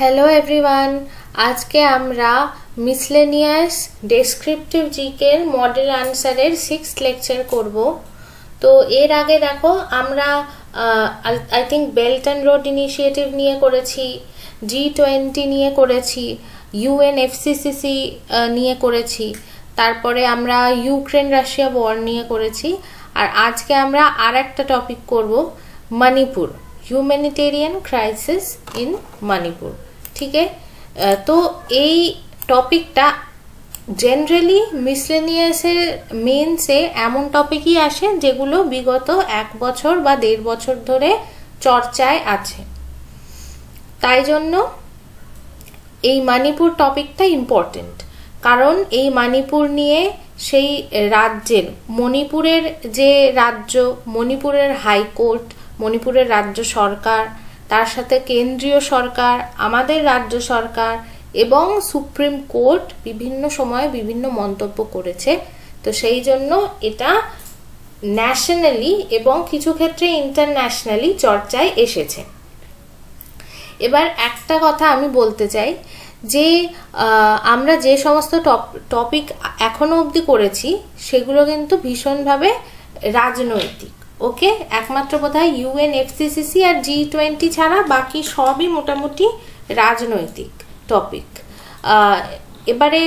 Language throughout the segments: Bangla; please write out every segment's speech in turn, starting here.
হ্যালো এভরিওয়ান আজকে আমরা মিসলেনিয়াস ডেসক্রিপটিভ জিকের মডেল আনসারের সিক্স লেকচার করব তো এর আগে দেখো আমরা I think belt and road initiative নিয়ে করেছি জি টোয়েন্টি নিয়ে করেছি ইউএন এফসিসিসি নিয়ে করেছি তারপরে আমরা ইউক্রেন রাশিয়া ওয়ার নিয়ে করেছি আর আজকে আমরা আর একটা টপিক করব Manipur humanitarian crisis in Manipur ठीक है এই টপিকটা জেনারেলি মিসলেনিয়াসের মেনসে এমন টপিকই আসে যেগুলো বিগত এক বছর বা দেড় বছর ধরে চর্চায় আছে তাই জন্য এই মানিপুর টপিকটা ইম্পর্টেন্ট কারণ এই মানিপুর নিয়ে সেই রাজ্যের মণিপুরের যে রাজ্য মণিপুরের হাইকোর্ট মণিপুরের রাজ্য সরকার তার সাথে কেন্দ্রীয় সরকার আমাদের রাজ্য সরকার এবং সুপ্রিম কোর্ট বিভিন্ন সময়ে বিভিন্ন মন্তব্য করেছে তো সেই জন্য এটা ন্যাশনালি এবং কিছু ক্ষেত্রে ইন্টারন্যাশনালি চর্চায় এসেছে এবার একটা কথা আমি বলতে চাই যে আমরা যে সমস্ত টপিক এখনও অবধি করেছি সেগুলো কিন্তু ভীষণভাবে রাজনৈতিক ওকে একমাত্র বোধহয় ইউএন এফসিসিসি আর জি টোয়েন্টি ছাড়া বাকি সবই মোটামুটি রাজনৈতিক টপিক এবারে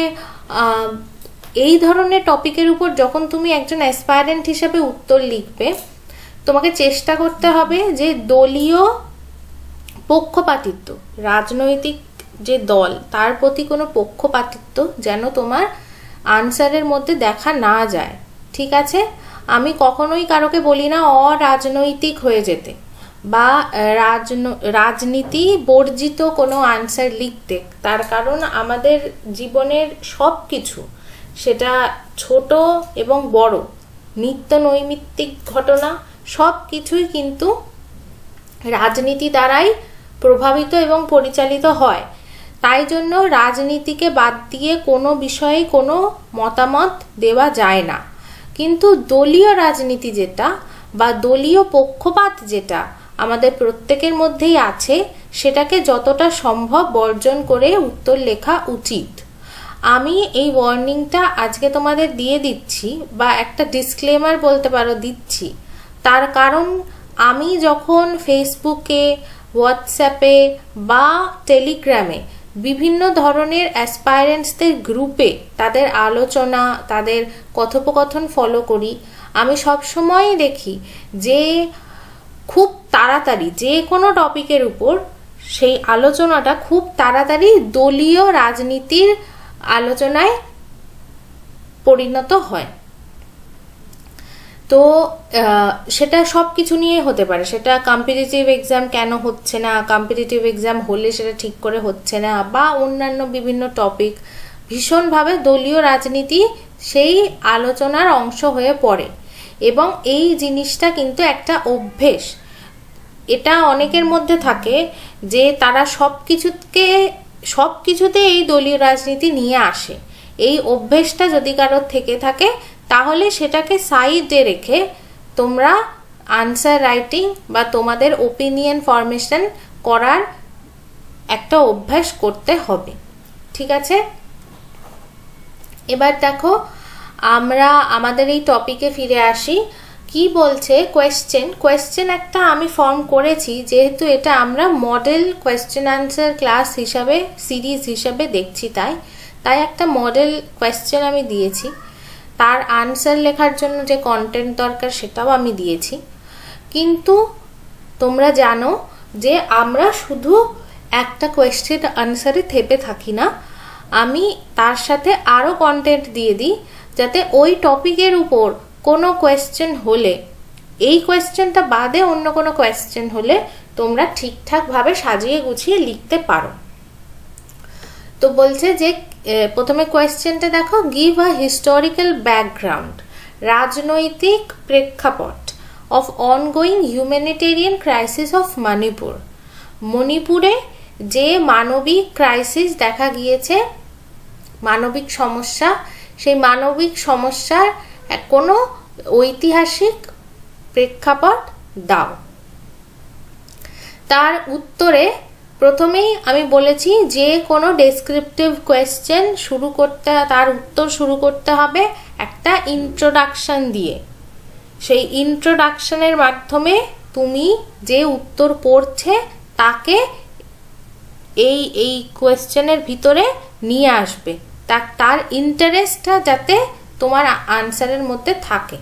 এই ধরনের টপিকের উপর যখন তুমি একজন অ্যাসপায়ারেন্ট হিসেবে উত্তর লিখবে তোমাকে চেষ্টা করতে হবে যে দলীয় পক্ষপাতিত্ব রাজনৈতিক যে দল তার প্রতি কোনো পক্ষপাতিত্ব যেন তোমার আনসারের মধ্যে দেখা না যায় ঠিক আছে আমি কখনোই কারোকে বলি না অরাজনৈতিক হয়ে যেতে বা রাজনীতি বর্জিত কোনো আনসার লিখতে তার কারণ আমাদের জীবনের সব কিছু সেটা ছোট এবং বড় নিত্য নৈমিত্তিক ঘটনা সব কিছুই কিন্তু রাজনীতি দ্বারাই প্রভাবিত এবং পরিচালিত হয় তাই জন্য রাজনীতিকে বাদ দিয়ে কোনো বিষয়ে কোনো মতামত দেওয়া যায় না কিন্তু দলীয় রাজনীতি যেটা বা দলীয় পক্ষপাত যেটা আমাদের প্রত্যেকের মধ্যেই আছে সেটাকে যতটা সম্ভব বর্জন করে উত্তর লেখা উচিত আমি এই ওয়ার্নিংটা আজকে তোমাদের দিয়ে দিচ্ছি বা একটা ডিসক্লেমার বলতে পারো দিচ্ছি তার কারণ আমি যখন ফেসবুকে হোয়াটসঅ্যাপে বা টেলিগ্রামে বিভিন্ন ধরনের অ্যাসপায়ারেন্টসদের গ্রুপে তাদের আলোচনা তাদের কথোপকথন ফলো করি আমি সবসময় দেখি যে খুব তাড়াতাড়ি যে কোনো টপিকের উপর সেই আলোচনাটা খুব তাড়াতাড়ি দলীয় রাজনীতির আলোচনায় পরিণত হয় তো সেটা সব কিছু নিয়ে হতে পারে সেটা কম্পিটিটিভ এক্সাম কেন হচ্ছে না কম্পিটিটিভ এক্সাম হলে সেটা ঠিক করে হচ্ছে না বা অন্যান্য বিভিন্ন টপিক ভীষণভাবে দলীয় রাজনীতি সেই আলোচনার অংশ হয়ে পড়ে এবং এই জিনিসটা কিন্তু একটা অভ্যেস এটা অনেকের মধ্যে থাকে যে তারা সব কিছুকে সব কিছুতে এই দলীয় রাজনীতি নিয়ে আসে এই অভ্যেসটা যদি কারোর থেকে থাকে তাহলে সেটাকে সাইডে রেখে তোমরা আনসার রাইটিং বা তোমাদের ওপিনিয়ন ফরমেশন করার একটা অভ্যাস করতে হবে ঠিক আছে এবার দেখো আমরা আমাদের এই টপিকে ফিরে আসি কি বলছে কোয়েশ্চেন কোয়েশ্চেন একটা আমি ফর্ম করেছি যেহেতু এটা আমরা মডেল কোয়েশ্চেন আনসার ক্লাস হিসাবে সিরিজ হিসাবে দেখছি তাই তাই একটা মডেল কোয়েশ্চেন আমি দিয়েছি তার আনসার লেখার জন্য যে কন্টেন্ট দরকার সেটাও আমি দিয়েছি কিন্তু তোমরা জানো যে আমরা শুধু একটা কোয়েশ্চেন আনসারে থেপে থাকি না আমি তার সাথে আরও কন্টেন্ট দিয়ে দিই যাতে ওই টপিকের উপর কোনো কোয়েশ্চেন হলে এই কোয়েশ্চেনটা বাদে অন্য কোনো কোয়েশ্চেন হলে তোমরা ঠিকঠাকভাবে সাজিয়ে গুছিয়ে লিখতে পারো তো বলছে যে প্রথমে কোয়েশ্চেনটা দেখো গিভ আ হিস্টোরিক্যাল ব্যাকগ্রাউন্ড রাজনৈতিক প্রেক্ষাপট of ongoing humanitarian crisis of Manipur মণিপুরে যে মানবিক ক্রাইসিস দেখা গিয়েছে মানবিক সমস্যা সেই মানবিক সমস্যার কোনো ঐতিহাসিক প্রেক্ষাপট দাও তার উত্তরে প্রথমেই আমি বলেছি যে কোনো ডেসক্রিপটিভ কোয়েশ্চেন শুরু করতে তার উত্তর শুরু করতে হবে একটা ইন্ট্রোডাকশান দিয়ে সেই ইন্ট্রোডাকশানের মাধ্যমে তুমি যে উত্তর পড়ছে তাকে এই এই কোয়েশ্চেনের ভিতরে নিয়ে আসবে তা তার ইন্টারেস্টটা যাতে তোমার আনসারের মধ্যে থাকে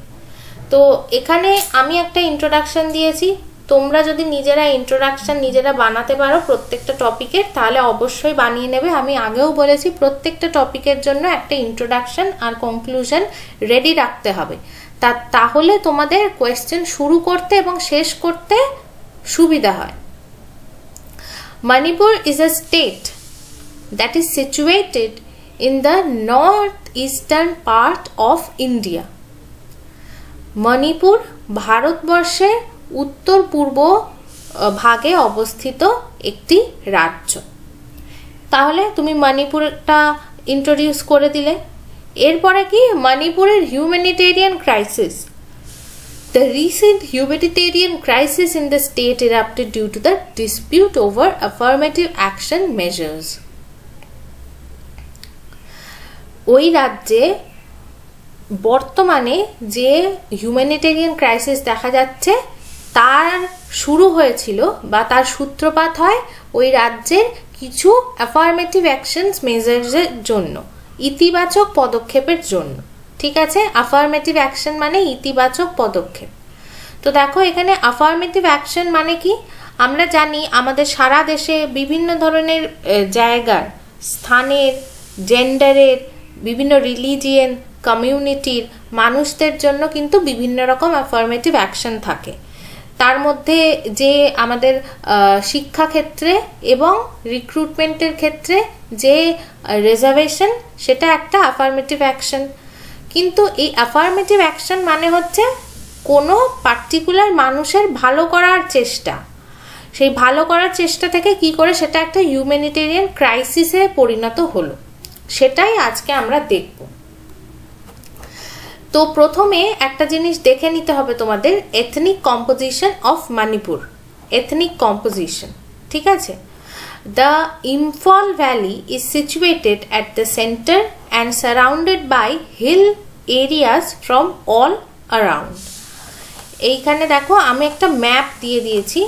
তো এখানে আমি একটা ইন্ট্রোডাকশান দিয়েছি তোমরা যদি নিজেরা ইন্ট্রোডাকশান নিজেরা বানাতে পারো প্রত্যেকটা টপিকের তাহলে অবশ্যই বানিয়ে নেবে আমি আগেও বলেছি প্রত্যেকটা টপিকের জন্য একটা ইন্ট্রোডাকশান আর কনক্লুশন রেডি রাখতে হবে তা তাহলে তোমাদের কোয়েশ্চেন শুরু করতে এবং শেষ করতে সুবিধা হয় Manipur is a state that is situated in the north eastern part of India Manipur ভারতবর্ষের উত্তর পূর্ব ভাগে অবস্থিত একটি রাজ্য তাহলে তুমি মণিপুরটা ইন্ট্রোডিউস করে দিলে এরপরে কি মণিপুরের humanitarian crisis the recent humanitarian crisis in the state erupted due to the dispute over affirmative action measures ওই রাজ্যে বর্তমানে যে হিউম্যানিটেরিয়ান ক্রাইসিস দেখা যাচ্ছে তার শুরু হয়েছিল বা তার সূত্রপাত হয় ওই রাজ্যের কিছু অ্যাফার্মেটিভ অ্যাকশনস মেজার্সের জন্য ইতিবাচক পদক্ষেপের জন্য ঠিক আছে আফার্মেটিভ অ্যাকশন মানে ইতিবাচক পদক্ষেপ তো দেখো এখানে আফার্মেটিভ অ্যাকশন মানে কি আমরা জানি আমাদের সারা দেশে বিভিন্ন ধরনের জায়গার স্থানের জেন্ডারের বিভিন্ন রিলিজিয়ান কমিউনিটির মানুষদের জন্য কিন্তু বিভিন্ন রকম অ্যাফার্মেটিভ অ্যাকশন থাকে তার মধ্যে যে আমাদের শিক্ষাক্ষেত্রে এবং রিক্রুটমেন্টের ক্ষেত্রে যে রিজার্ভেশন সেটা একটা অ্যাফার্মেটিভ অ্যাকশন কিন্তু এই অ্যাফার্মেটিভ অ্যাকশন মানে হচ্ছে কোনো পার্টিকুলার মানুষের ভালো করার চেষ্টা সেই ভালো করার চেষ্টা থেকে কি করে সেটা একটা হিউম্যানিটেরিয়ান ক্রাইসিসে পরিণত হলো সেটাই আজকে আমরা দেখবো তো প্রথমে একটা জিনিস দেখে নিতে হবে তোমাদের ethnic composition of Manipur ethnic composition ঠিক আছে the Imphal valley is situated at the centre and surrounded by hill areas from all around এইখানে দেখো আমি একটা ম্যাপ দিয়ে দিয়েছি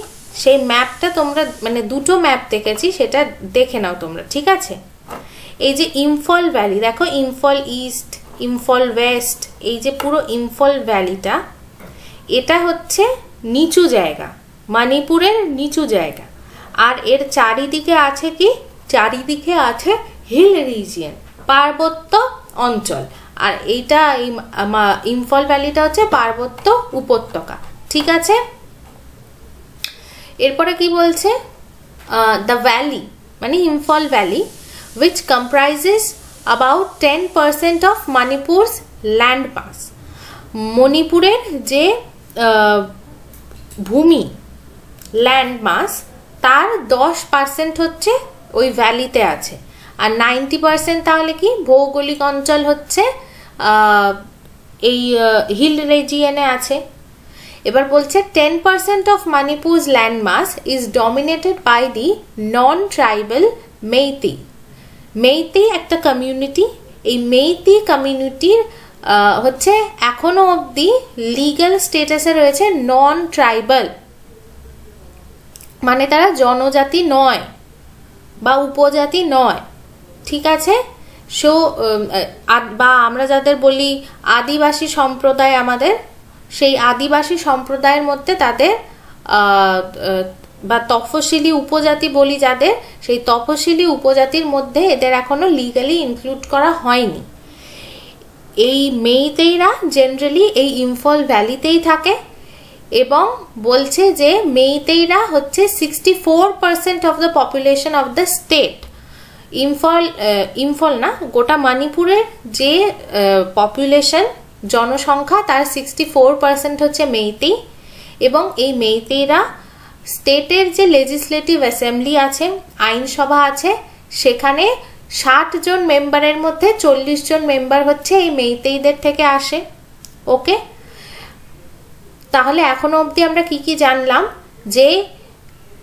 সেই ম্যাপটা তোমরা মানে দুটো ম্যাপ দেখেছি সেটা দেখে নাও তোমরা ঠিক আছে এই যে ইম্ফল ভ্যালি দেখো ইম্ফল ইস্ট ইম্ফল ওয়েস্ট এই যে পুরো ইম্ফল ভ্যালিটা এটা হচ্ছে নিচু জায়গা মণিপুরের নিচু জায়গা আর এর চারিদিকে আছে কি চারিদিকে আছে হিল রিজিয়ন পার্বত্য অঞ্চল আর এইটা ইম্ফল ভ্যালিটা হচ্ছে পার্বত্য উপত্যকা ঠিক আছে এরপরে কি বলছে দ্য ভ্যালি মানে Imphal valley which comprises about 10% of Manipur's land mass. মণিপুরের যে ভূমি ল্যান্ড মাস তার দশ পার্সেন্ট হচ্ছে ওই ভ্যালিতে আছে আর নাইনটি পার্সেন্ট তাহলে কি ভৌগোলিক অঞ্চল হচ্ছে এই হিল রেজিয়েনে আছে এবার বলছে ten percent of Manipur's land mass is dominated by the non tribal Meitei Meitei একটা কমিউনিটি এই মেইতি কমিউনিটির হচ্ছে এখনও অবধি লিগাল স্টেটাসে রয়েছে নন ট্রাইবাল মানে তারা জনজাতি নয় বা উপজাতি নয় ঠিক আছে সো বা আমরা যাদের বলি আদিবাসী সম্প্রদায় আমাদের সেই আদিবাসী সম্প্রদায়ের মধ্যে তাদের বা তফসিলি উপজাতি বলি যাদের সেই তফসিলি উপজাতির মধ্যে এদের এখনও লিগালি ইনক্লুড করা হয়নি এই মেইতেইরা জেনারেলি এই ইম্ফল ভ্যালিতেই থাকে এবং বলছে যে মেইতেইরা হচ্ছে sixty four percent of the population of the state Imphal Imphal না গোটা মণিপুরের যে পপুলেশন জনসংখ্যা তার সিক্সটি ফোর পার্সেন্ট হচ্ছে মেইতেই এবং এই মেইতেইরা স্টেটের যে লেজিসলেটিভ অ্যাসেম্বলি আছে আইনসভা আছে সেখানে ষাট জন মেম্বারের মধ্যে চল্লিশ জন মেম্বার হচ্ছে এই মেইতেইদের থেকে আসে ওকে তাহলে এখনো অবধি আমরা কি কি জানলাম যে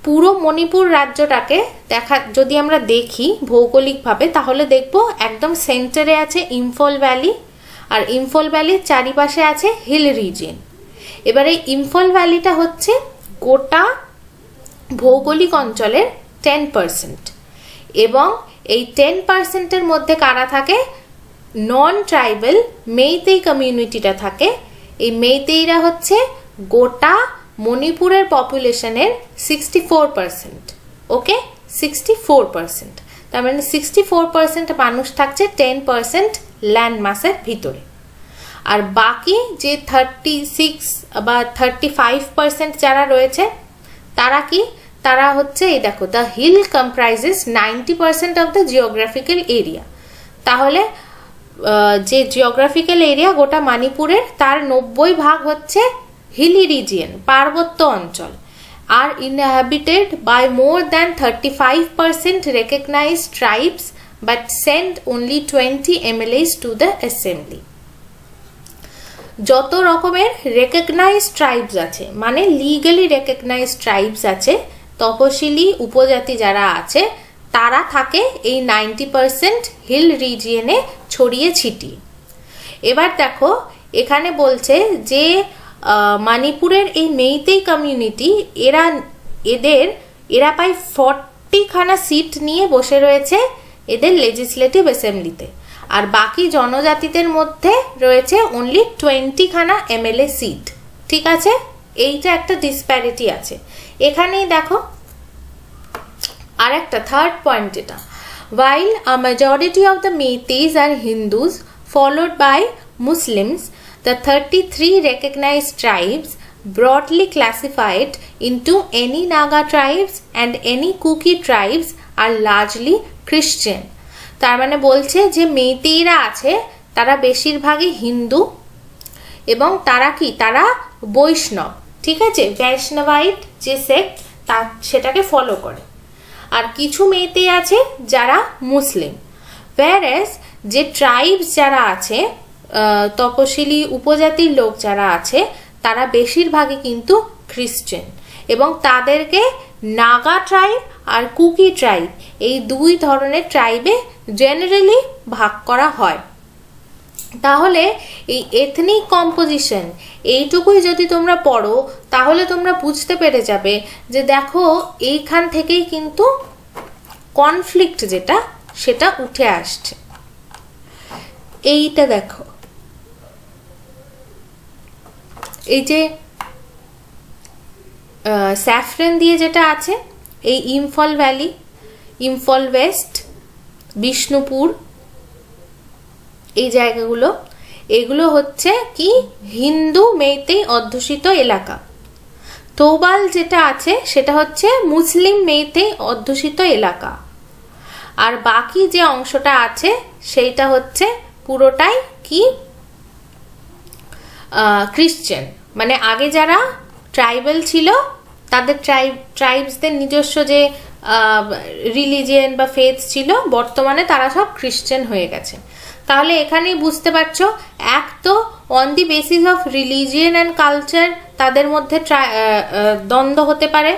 পুরো মণিপুর রাজ্যটাকে দেখা যদি আমরা দেখি ভৌগোলিকভাবে তাহলে দেখব একদম সেন্টারে আছে ইম্ফল ভ্যালি আর ইম্ফল ভ্যালির চারিপাশে আছে হিল রিজিন এবারে ইম্ফল ভ্যালিটা হচ্ছে গোটা ভৌগোলিক অঞ্চলের টেন পার্সেন্ট এবং এই টেন পার্সেন্টের মধ্যে কারা থাকে নন ট্রাইবেল মেইতেই কমিউনিটিটা থাকে এই মেইতেইরা হচ্ছে গোটা মণিপুরের পপুলেশনের sixty four percent okay sixty four percent তার মানে সিক্সটি ফোর পার্সেন্ট মানুষ থাকছে টেন পার্সেন্ট ল্যান্ড মাসের ভিতরে আর বাকি যে থার্টি সিক্স বা থার্টি ফাইভ পার্সেন্ট যারা রয়েছে তারা কি তারা হচ্ছে এই দেখো the hill comprises ninety percent of the geographical area তাহলে যে জিওগ্রাফিক্যাল এরিয়া গোটা মানিপুরের তার নব্বই ভাগ হচ্ছে হিলি রিজিয়ন পার্বত্য অঞ্চল are inhabited by more than thirty five percent recognise tribes but send only twenty MLAs to the assembly যত রকমের রেকগনাইজ ট্রাইবস আছে মানে লিগালি রেকগনাইজ ট্রাইবস আছে তপশিলি উপজাতি যারা আছে তারা থাকে এই নাইনটি পারসেন্ট হিল রিজিয়নে ছড়িয়ে ছিটি এবার দেখো এখানে বলছে যে মণিপুরের এই মেইতেই কমিউনিটি এরা এদের এরা প্রায় ফর্টিখানা সিট নিয়ে বসে রয়েছে এদের লেজিসলেটিভ অ্যাসেম্বলিতে আর বাকি জনজাতিদের মধ্যে রয়েছে অনলি টোয়েন্টিখানা এমএলএ সিট ঠিক আছে এইটা একটা ডিসপ্যারিটি আছে এখানেই দেখো আর একটা থার্ড পয়েন্ট যেটা while a majority of the Meiteis are Hindus followed by Muslims the thirty three recognise tribes broadly classified into any Naga tribes and any Kuki tribes are largely Christian তার মানে বলছে যে মেয়েতেরা আছে তারা বেশিরভাগই হিন্দু এবং তারা কি তারা বৈষ্ণব ঠিক আছে বৈষ্ণবাইট যে সেক্ট তা সেটাকে ফলো করে আর কিছু মেয়েতে আছে যারা মুসলিম হোয়ার যে ট্রাইবস যারা আছে তপশিলি উপজাতির লোক যারা আছে তারা বেশিরভাগই কিন্তু খ্রিশ্চেন এবং তাদেরকে নাগা ট্রাইব আর কুকি ট্রাইব এই দুই ধরনের ট্রাইবে জেনারেলি ভাগ করা হয় তাহলে এই এথনিক কম্পোজিশন এইটুকুই যদি তোমরা পড়ো তাহলে তোমরা বুঝতে পেরে যাবে যে দেখো এইখান থেকেই কিন্তু কনফ্লিক্ট যেটা সেটা উঠে আসছে এইটা দেখো এই যে স্যাফরেন দিয়ে যেটা আছে এই ইম্ফল ভ্যালি ইম্ফল ওয়েস্ট বিষ্ণুপুর এই জায়গাগুলো এগুলো হচ্ছে কি হিন্দু মেয়েতেই অধ্যুষিত এলাকা তোবাল যেটা আছে সেটা হচ্ছে মুসলিম মেয়েতেই অধ্যুষিত এলাকা আর বাকি যে অংশটা আছে সেইটা হচ্ছে পুরোটাই কি খ্রিশ্চান মানে আগে যারা ট্রাইবেল ছিল তাদের ট্রাইব ট্রাইবসদের নিজস্ব যে রিলিজিয়ান বা ফেথ ছিল বর্তমানে তারা সব খ্রিশ্চান হয়ে গেছে তাহলে এখানেই বুঝতে পারছো এক তো on the basis of religion and culture তাদের মধ্যে দ্বন্দ্ব হতে পারে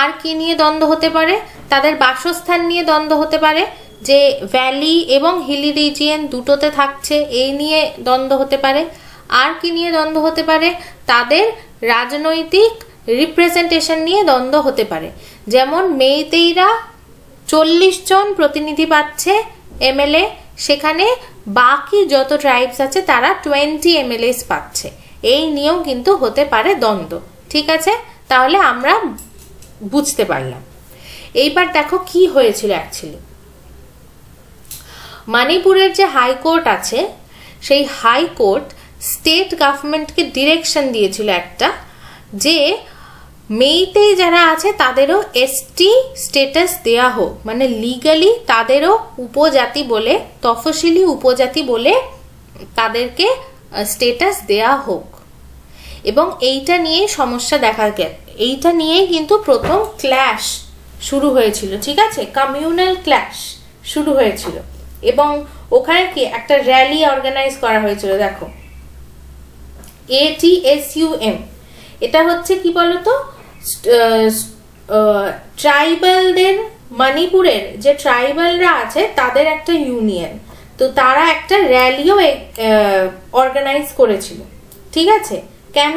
আর কি নিয়ে দ্বন্দ্ব হতে পারে তাদের বাসস্থান নিয়ে দ্বন্দ্ব হতে পারে যে ভ্যালি এবং হিলি রিজিয়ান দুটোতে থাকছে এই নিয়ে দ্বন্দ্ব হতে পারে আর কি নিয়ে দ্বন্দ্ব হতে পারে তাদের রাজনৈতিক রিপ্রেজেন্টেশন নিয়ে দ্বন্দ্ব হতে পারে যেমন মেয়েতেইরা চল্লিশ জন প্রতিনিধি পাচ্ছে এমএলএ সেখানে বাকি যত ট্রাইবস আছে তারা টোয়েন্টি এমএলএস পাচ্ছে এই নিয়েও কিন্তু হতে পারে দ্বন্দ্ব ঠিক আছে তাহলে আমরা বুঝতে পারলাম এইবার দেখো কি হয়েছিল অ্যাকচুয়ালি মণিপুরের যে হাইকোর্ট আছে সেই হাইকোর্ট স্টেট গভর্নমেন্টকে ডিরেকশন দিয়েছিল একটা যে মেইতে যারা আছে তাদেরও এসটি স্টেটাস দেয়া হোক মানে লিগালি তাদেরও উপজাতি বলে তফসিলি উপজাতি বলে তাদেরকে স্টেটাস দেয়া হোক এবং এইটা নিয়ে সমস্যা দেখা গেল এইটা নিয়েই কিন্তু প্রথম ক্ল্যাশ শুরু হয়েছিল ঠিক আছে কমিউনাল ক্ল্যাশ শুরু হয়েছিল এবং ওখানে কি একটা র্যালি অর্গানাইজ করা হয়েছিল দেখো এটি এস এম এটা হচ্ছে কি বলতো ট্রাইবালদের মণিপুরের যে ট্রাইবালরা আছে তাদের একটা ইউনিয়ন তো তারা একটা র্যালিও অর্গানাইজ করেছিল ঠিক আছে কেন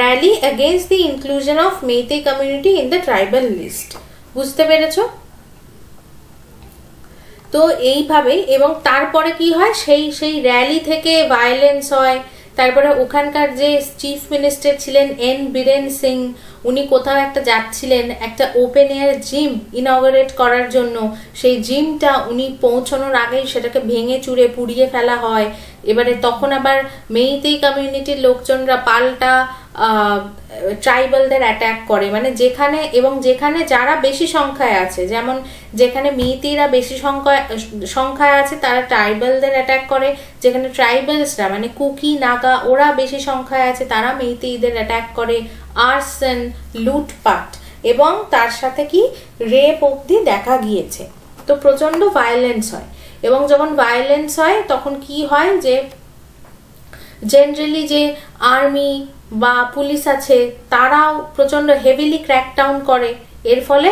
rally against the inclusion of Meitei community in the tribal list বুঝতে পেরেছ তো এইভাবে এবং তারপরে কি হয় সেই সেই র্যালি থেকে ভায়োলেন্স হয় তারপরে ওখানকার যে চিফ মিনিস্টার ছিলেন এন বীরেন সিং উনি কোথাও একটা যাচ্ছিলেন একটা ওপেন এয়ার জিম ইনগরেট করার জন্য সেই জিমটা উনি পৌঁছানোর আগেই সেটাকে ভেঙে চুরে পুড়িয়ে ফেলা হয় এবারে তখন আবার মেইতেই কমিউনিটির লোকজনরা পাল্টা ট্রাইবালদের অ্যাট্যাক করে মানে যেখানে এবং যেখানে যারা বেশি সংখ্যায় আছে যেমন যেখানে মিতিরা বেশি সংখ্যায় সংখ্যায় আছে তারা ট্রাইবালদের অ্যাট্যাক করে যেখানে ট্রাইবালসরা মানে কুকি নাগা ওরা বেশি সংখ্যায় আছে তারা মিতিদের অ্যাট্যাক করে আর্সেন লুটপাট এবং তার সাথে কি রেপ অব্দি দেখা গিয়েছে তো প্রচণ্ড ভায়োলেন্স হয় এবং যখন ভায়োলেন্স হয় তখন কি হয় যে জেনারেলি যে আর্মি বা পুলিশ আছে তারাও প্রচণ্ড হেভিলি ক্র্যাকডাউন করে এর ফলে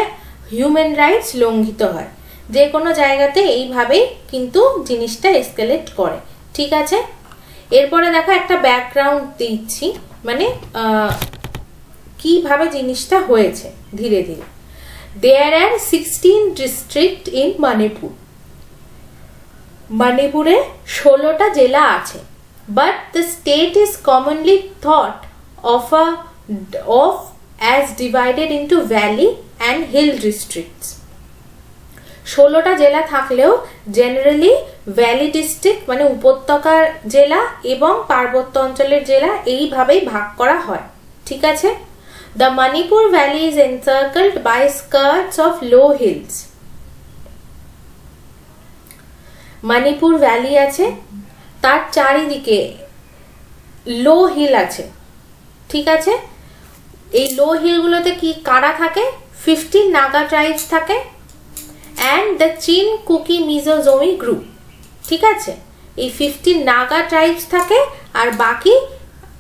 হিউম্যান রাইটস লঙ্ঘিত হয় যে কোনো জায়গাতে এইভাবেই কিন্তু জিনিসটা এসকেলেট করে ঠিক আছে এরপরে দেখো একটা ব্যাকগ্রাউন্ড দিচ্ছি মানে কিভাবে জিনিসটা হয়েছে ধীরে ধীরে there are sixteen district in Manipur মণিপুরে ষোলোটা জেলা আছে but the state is commonly thought of, a, of as divided into valley and hill districts. ষোলোটা জেলা থাকলেও জেনারেলি ভ্যালি ডিস্ট্রিক্ট মানে উপত্যকার জেলা এবং পার্বত্য অঞ্চলের জেলা এইভাবেই ভাগ করা হয় ঠিক আছে the Manipur valley is encircled by skirts of low hills Manipur valley আছে তার চারিদিকে লো হিল আছে ঠিক আছে এই লো হিলগুলোতে কি কারা থাকে ফিফটি নাগা ট্রাইবস থাকে অ্যান্ড দ্য চিন কুকি মিজোজমি গ্রুপ ঠিক আছে এই ফিফটি নাগা ট্রাইবস থাকে আর বাকি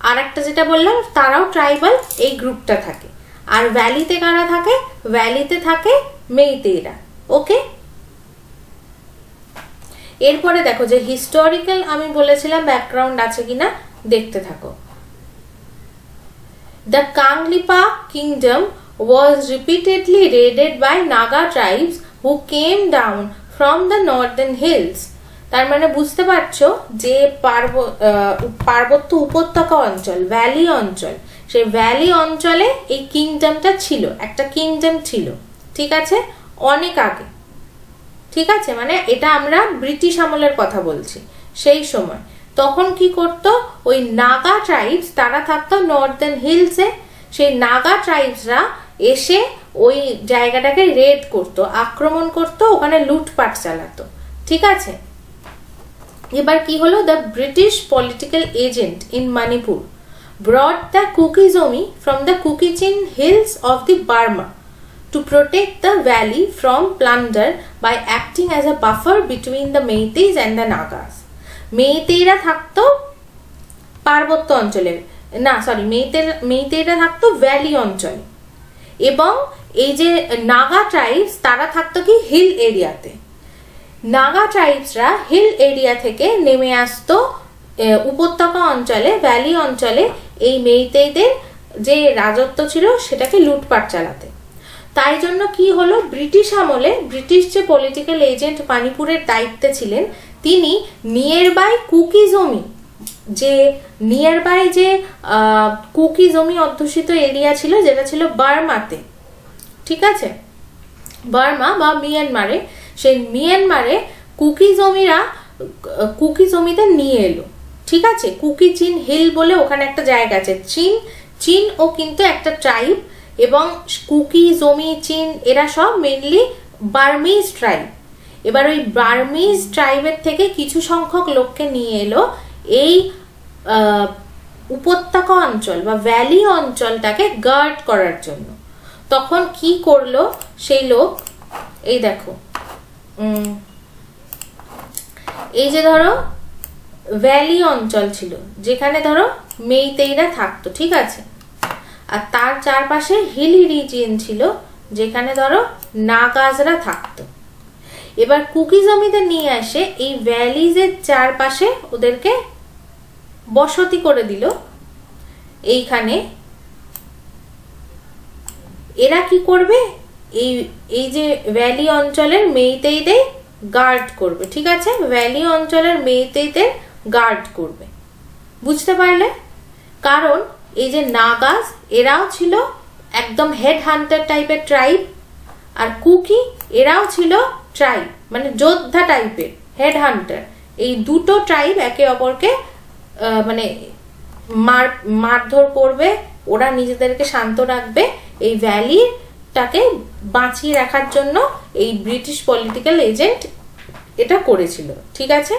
আর একটা যেটা বললাম তারাও ট্রাইবাল এই গ্রুপটা থাকে আর ভ্যালিতে কারা থাকে ভ্যালিতে থাকে মেইতেইরা ওকে এরপরে দেখো যে হিস্টোরিক্যাল আমি বলেছিলাম ব্যাকগ্রাউন্ড আছে কিনা দেখতে থাকো the Kangleipak kingdom was repeatedly raided by Naga tribes who came down from the northern hills তার মানে বুঝতে পারছো যে পার্ব পার্বত্য উপত্যকা অঞ্চল ভ্যালি অঞ্চল সেই ভ্যালি অঞ্চলে এই কিংডমটা ছিল একটা কিংডম ছিল ঠিক আছে অনেক আগে ঠিক আছে মানে এটা আমরা ব্রিটিশ আমলের কথা বলছি সেই সময় তখন কি করত ওই নাগা ট্রাইবস তারা থাকতো নর্দার্ন হিলসে সেই নাগা ট্রাইবসরা এসে ওই জায়গাটাকে রেড করত আক্রমণ করত ওখানে লুটপাট চালাতো ঠিক আছে এবার কি হলো the British political agent in Manipur brought the কুকিজমি ফ্রম দ্য কুকিচিন hills of the Burma to protect the valley from plunder by acting as a buffer between the Meitei's and the Nagas. মেয়েতেইরা থাকতো পার্বত্য অঞ্চলে না সরি মেয়েদের মেয়েতেইরা থাকতো ভ্যালি অঞ্চলে এবং এই যে নাগা ট্রাইবস তারা থাকতো কি হিল এরিয়াতে নাগা ট্রাইবসরা হিল এরিয়া থেকে নেমে আসতো উপত্যকা অঞ্চলে ভ্যালি অঞ্চলে এই মেয়েতেইদের যে রাজত্ব ছিল সেটাকে লুটপাট চালাতে তাই জন্য কি হলো ব্রিটিশ আমলে ব্রিটিশ যে পলিটিক্যাল এজেন্ট পানিপুরের দায়িত্বে ছিলেন তিনি নিয়ার বাই কুকি জমি যে নিয়ার বাই যে কুকি জমি অধ্যুষিত এরিয়া ছিল যেটা ছিল বার্মাতে ঠিক আছে বার্মা বা মিয়ানমারে সেই মিয়ানমারে কুকি জমিরা কুকি জমিতে নিয়ে এলো ঠিক আছে কুকি চীন হিল বলে ওখানে একটা জায়গা আছে চীন চীন ও কিন্তু একটা ট্রাইব এবং কুকি জমি চীন এরা সব মেনলি বার্মিজ ট্রাইব এবার ওই বার্মিজ ট্রাইবের থেকে কিছু সংখ্যক লোককে নিয়ে এলো এই উপত্যকা অঞ্চল বা ভ্যালি অঞ্চলটাকে গার্ড করার জন্য তখন কি করলো সেই লোক এই দেখো এই যে ধরো ভ্যালি অঞ্চল ছিল যেখানে ধরো মেইতেইরা থাকতো ঠিক আছে আর তার চারপাশে হিলি রিজিয়ন ছিল যেখানে ধরো নাগাজরা থাকতো এবার কুকি জমিদের নিয়ে আসে এই ভ্যালিজের চারপাশে ওদেরকে বসতি করে দিল এইখানে এরা কি করবে এই এই যে ভ্যালি অঞ্চলের মেয়েতেইদের গার্ড করবে ঠিক আছে ভ্যালি অঞ্চলের মেয়েতেইদের গার্ড করবে বুঝতে পারলে কারণ এই যে নাগাস এরাও ছিল একদম হেড হান্টার টাইপের ট্রাইব আর কুকি এরাও ছিল ট্রাইব মানে যোদ্ধা টাইপের হেড হান্টার এই দুটো ট্রাইব একে অপরকে মানে মার মারধর করবে ওরা নিজেদেরকে শান্ত রাখবে এই ভ্যালিটাকে বাঁচিয়ে রাখার জন্য এই ব্রিটিশ পলিটিক্যাল এজেন্ট এটা করেছিল ঠিক আছে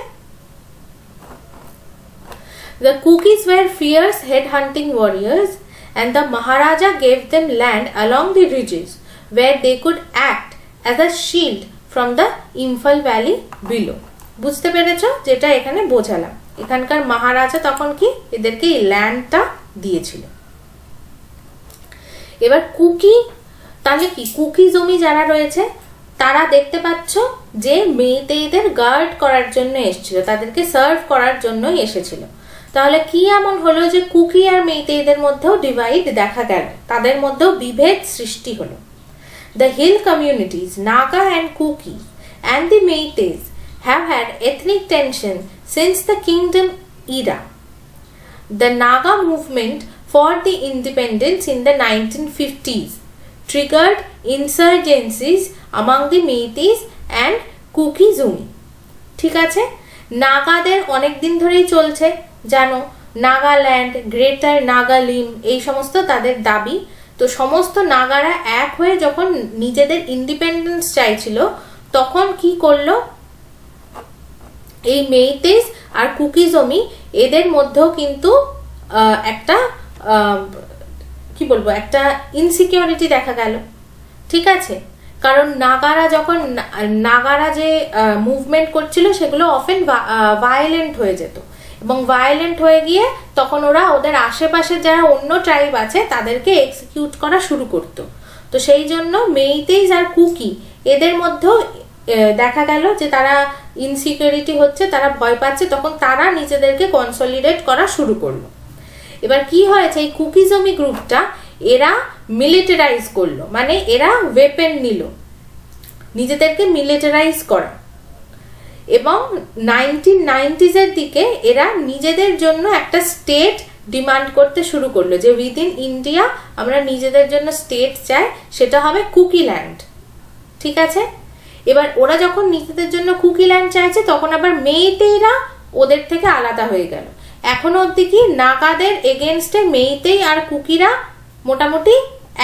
The Kukis were fierce head-hunting warriors, and the Maharaja gave them land along the ridges where they could act as a shield from the Imphal valley below. বুঝতে পেরেছ যেটা এখানে বোঝালাম এখানকার মহারাজা তখন কি এদেরকে এই ল্যান্ডটা দিয়েছিল এবার কুকি তাহলে কি কুকি জমি যারা রয়েছে তারা দেখতে পাচ্ছ যে মেয়েতে এদের গার্ড করার জন্য এসেছিল তাদেরকে সার্ভ করার জন্যই এসেছিল তাহলে কি এমন হলো যে কুকি আর মেয়েতে এদের মধ্যেও ডিভাইড দেখা গেল তাদের মধ্যেও বিভেদ সৃষ্টি হলো the hill communities Naga and Kuki and the Meiteis have had ethnic tension since the kingdom era the Naga movement for the independence in the nineteen fifties triggered insurgencies among the Meiteis and Kuki Zomi ঠিক আছে নাগাদের অনেক দিন ধরেই চলছে যেন নাগাল্যান্ড গ্রেটার নাগালিম এই সমস্ত তাদের দাবি তো সমস্ত নাগারা এক হয়ে যখন নিজেদের ইন্ডিপেন্ডেন্স চাইছিল তখন কি করলো এই মেইতেস আর কুকিজমি এদের মধ্যেও কিন্তু একটা কি বলবো একটা ইনসিকিউরিটি দেখা গেল ঠিক আছে কারণ নাগারা যখন নাগারা যে মুভমেন্ট করছিল সেগুলো অফেন ভায়োলেন্ট হয়ে যেত এবং ভায়োলেন্ট হয়ে গিয়ে তখন ওরা ওদের আশেপাশে যারা অন্য ট্রাইব আছে তাদেরকে এক্সিকিউট করা শুরু করতো তো সেই জন্য মেইতেই আর কুকি এদের মধ্যেও দেখা গেল যে তারা ইনসিকিউরিটি হচ্ছে তারা ভয় পাচ্ছে তখন তারা নিজেদেরকে কনসলিডেট করা শুরু করলো এবার কি হয়েছে এই কুকিজমি গ্রুপটা এরা মিলিটারাইজ করলো মানে এরা ওয়েপেন নিল নিজেদেরকে মিলিটারাইজ করা এবং নাইনটিন নাইনটিজের দিকে এরা নিজেদের জন্য একটা স্টেট ডিমান্ড করতে শুরু করলো যে উইদিন ইন্ডিয়া আমরা নিজেদের জন্য স্টেট চাই সেটা হবে কুকিল্যান্ড ঠিক আছে এবার ওরা যখন নিজেদের জন্য কুকিল্যান্ড চাইছে তখন আবার মেয়েতেইরা ওদের থেকে আলাদা হয়ে গেল এখনো অবধি কি নাগাদের এগেনস্টে মেয়েতেই আর কুকিরা মোটামুটি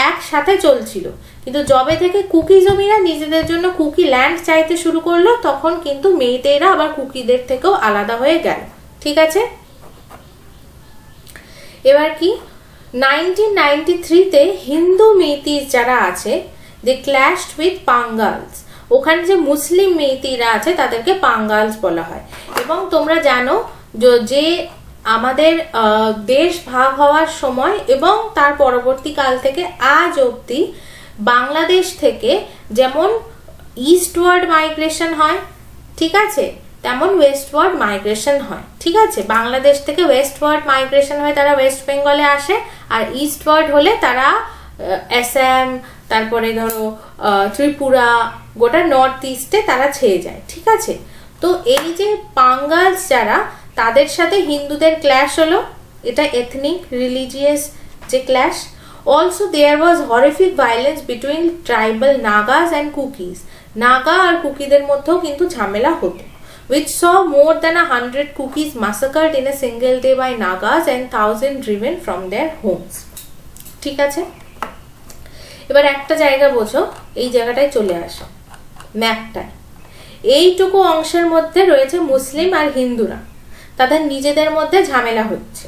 একসাথে চলছিল কিন্তু জবে থেকে কুকি জমিরা নিজেদের জন্য কুকি ল্যান্ড চাইতে শুরু করলো তখন কিন্তু মেয়েদেরা আবার কুকিদের থেকেও আলাদা হয়ে গেল ঠিক আছে এবার কি নাইনটিন নাইনটি থ্রিতে হিন্দু মেয়েতিস যারা আছে দে ক্ল্যাশড উইথ পাঙ্গালস ওখানে যে মুসলিম মেয়েতিরা আছে তাদেরকে পাঙ্গালস বলা হয় এবং তোমরা জানো যে আমাদের দেশ ভাগ হওয়ার সময় এবং তার পরবর্তীকাল থেকে আজ অব্দি বাংলাদেশ থেকে যেমন ইস্টওয়ার্ড মাইগ্রেশন হয় ঠিক আছে তেমন ওয়েস্টওয়ার্ড মাইগ্রেশন হয় ঠিক আছে বাংলাদেশ থেকে ওয়েস্টওয়ার্ড মাইগ্রেশন হয় তারা ওয়েস্ট বেঙ্গলে আসে আর ইস্টওয়ার্ড হলে তারা অ্যাসাম তারপরে ধরো ত্রিপুরা গোটা নর্থ ইস্টে তারা ছেয়ে যায় ঠিক আছে তো এই যে পাঙ্গালস যারা তাদের সাথে হিন্দুদের ক্ল্যাশ হলো এটা এথনিক রিলিজিয়াস যে clash Also, there was horrific violence between tribal Nagas and Kukis. Naga আর কুকিদের motto কিন্তু chamela হতো which saw more than a hundred Kukis massacred in a single day by Nagas and thousand driven from their homes. ঠিক আছে এবার একটা জায়গা বোঝো এই জায়গাটায় চলে আসো ম্যাপটায় এইটুকু অংশের মধ্যে রয়েছে মুসলিম আর হিন্দুরা তাদের নিজেদের মধ্যে ঝামেলা হচ্ছে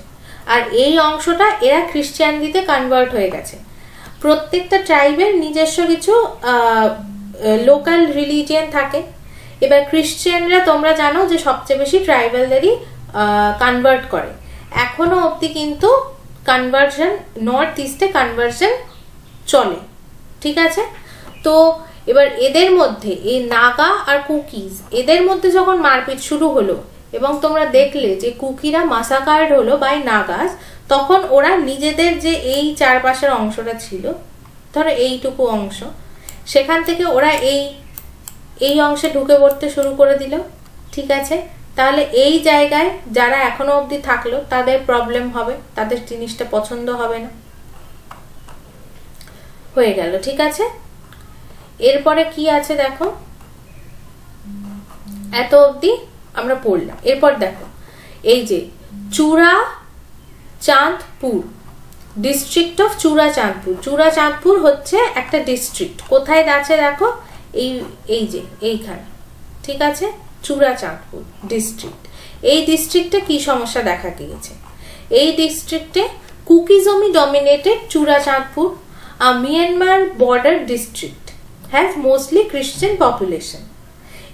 আর এই অংশটা এরা খ্রিস্টিয়ানদিতে কনভার্ট হয়ে গেছে প্রত্যেকটা ট্রাইবের নিজস্ব কিছু লোকাল রিলিজিয়ান থাকে এবার খ্রিস্টানরা তোমরা জানো যে সবচেয়ে বেশি ট্রাইবালদেরই কনভার্ট করে এখনো অবধি কিন্তু কনভার্সন নর্থ ইস্টে কনভার্সন চলে ঠিক আছে তো এবার এদের মধ্যে এই নাগা আর কুকিজ এদের মধ্যে যখন মারপিট শুরু হলো এবং তোমরা দেখলে যে কুকিরা মাসাকার্ড হলো বাই নাগাস তখন ওরা নিজেদের যে এই চারপাশের অংশটা ছিল ধরো এইটুকু অংশ সেখান থেকে ওরা এই এই অংশে ঢুকে পড়তে শুরু করে দিল ঠিক আছে তাহলে এই জায়গায় যারা এখনো অবধি থাকলো তাদের প্রবলেম হবে তাদের জিনিসটা পছন্দ হবে না হয়ে গেল ঠিক আছে এরপরে কি আছে দেখো এত অবধি আমরা পড়লাম এরপর দেখো এই যে চূড়া চাঁদপুর ডিস্ট্রিক্ট অফ চূড়া চাঁদপুর চূড়া চাঁদপুর হচ্ছে একটা ডিস্ট্রিক্ট কোথায় আছে দেখো এই এই যে এইখানে ঠিক আছে চূড়া চাঁদপুর ডিস্ট্রিক্ট এই ডিস্ট্রিক্টে কি সমস্যা দেখা গিয়েছে এই ডিস্ট্রিক্টে Kukizomi dominated Churachandpur Myanmar border district district mostly mostly population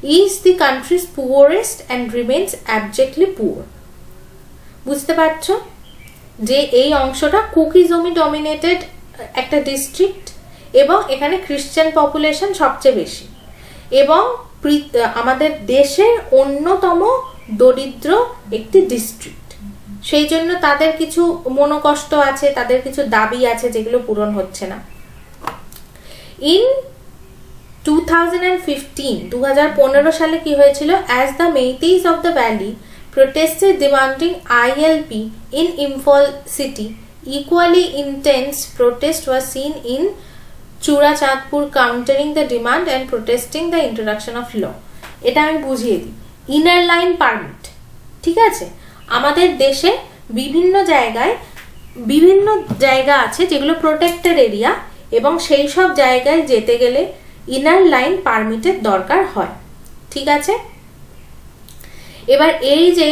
is the country's poorest and remains abjectly poor বুঝতে পারছো যে এই অংশটা কুকি জমি ডমিনেটেড একটা ডিস্ট্রিক্ট এবং এখানে খ্রিশ্চান পপুলেশন সবচেয়ে বেশি এবং আমাদের দেশের অন্যতম দরিদ্র একটি ডিস্ট্রিক্ট সেই জন্য তাদের কিছু মনোকষ্ট আছে তাদের কিছু দাবি আছে যেগুলো পূরণ হচ্ছে না ইন 2015 সালে কি হয়েছিল as the Meiteis of the valley protested demanding ILP in Imphal city equally intense protest was seen in Churachandpur countering the demand and protesting the introduction of law এটা আমি বুঝিয়ে দিই ইনার লাইন পারমিট ঠিক আছে আমাদের দেশে বিভিন্ন জায়গায় বিভিন্ন জায়গা আছে যেগুলো প্রোটেক্টেড এরিয়া এবং সেই সব জায়গায় যেতে গেলে ইনার লাইন পারমিটের দরকার হয় ঠিক আছে এবার এই যে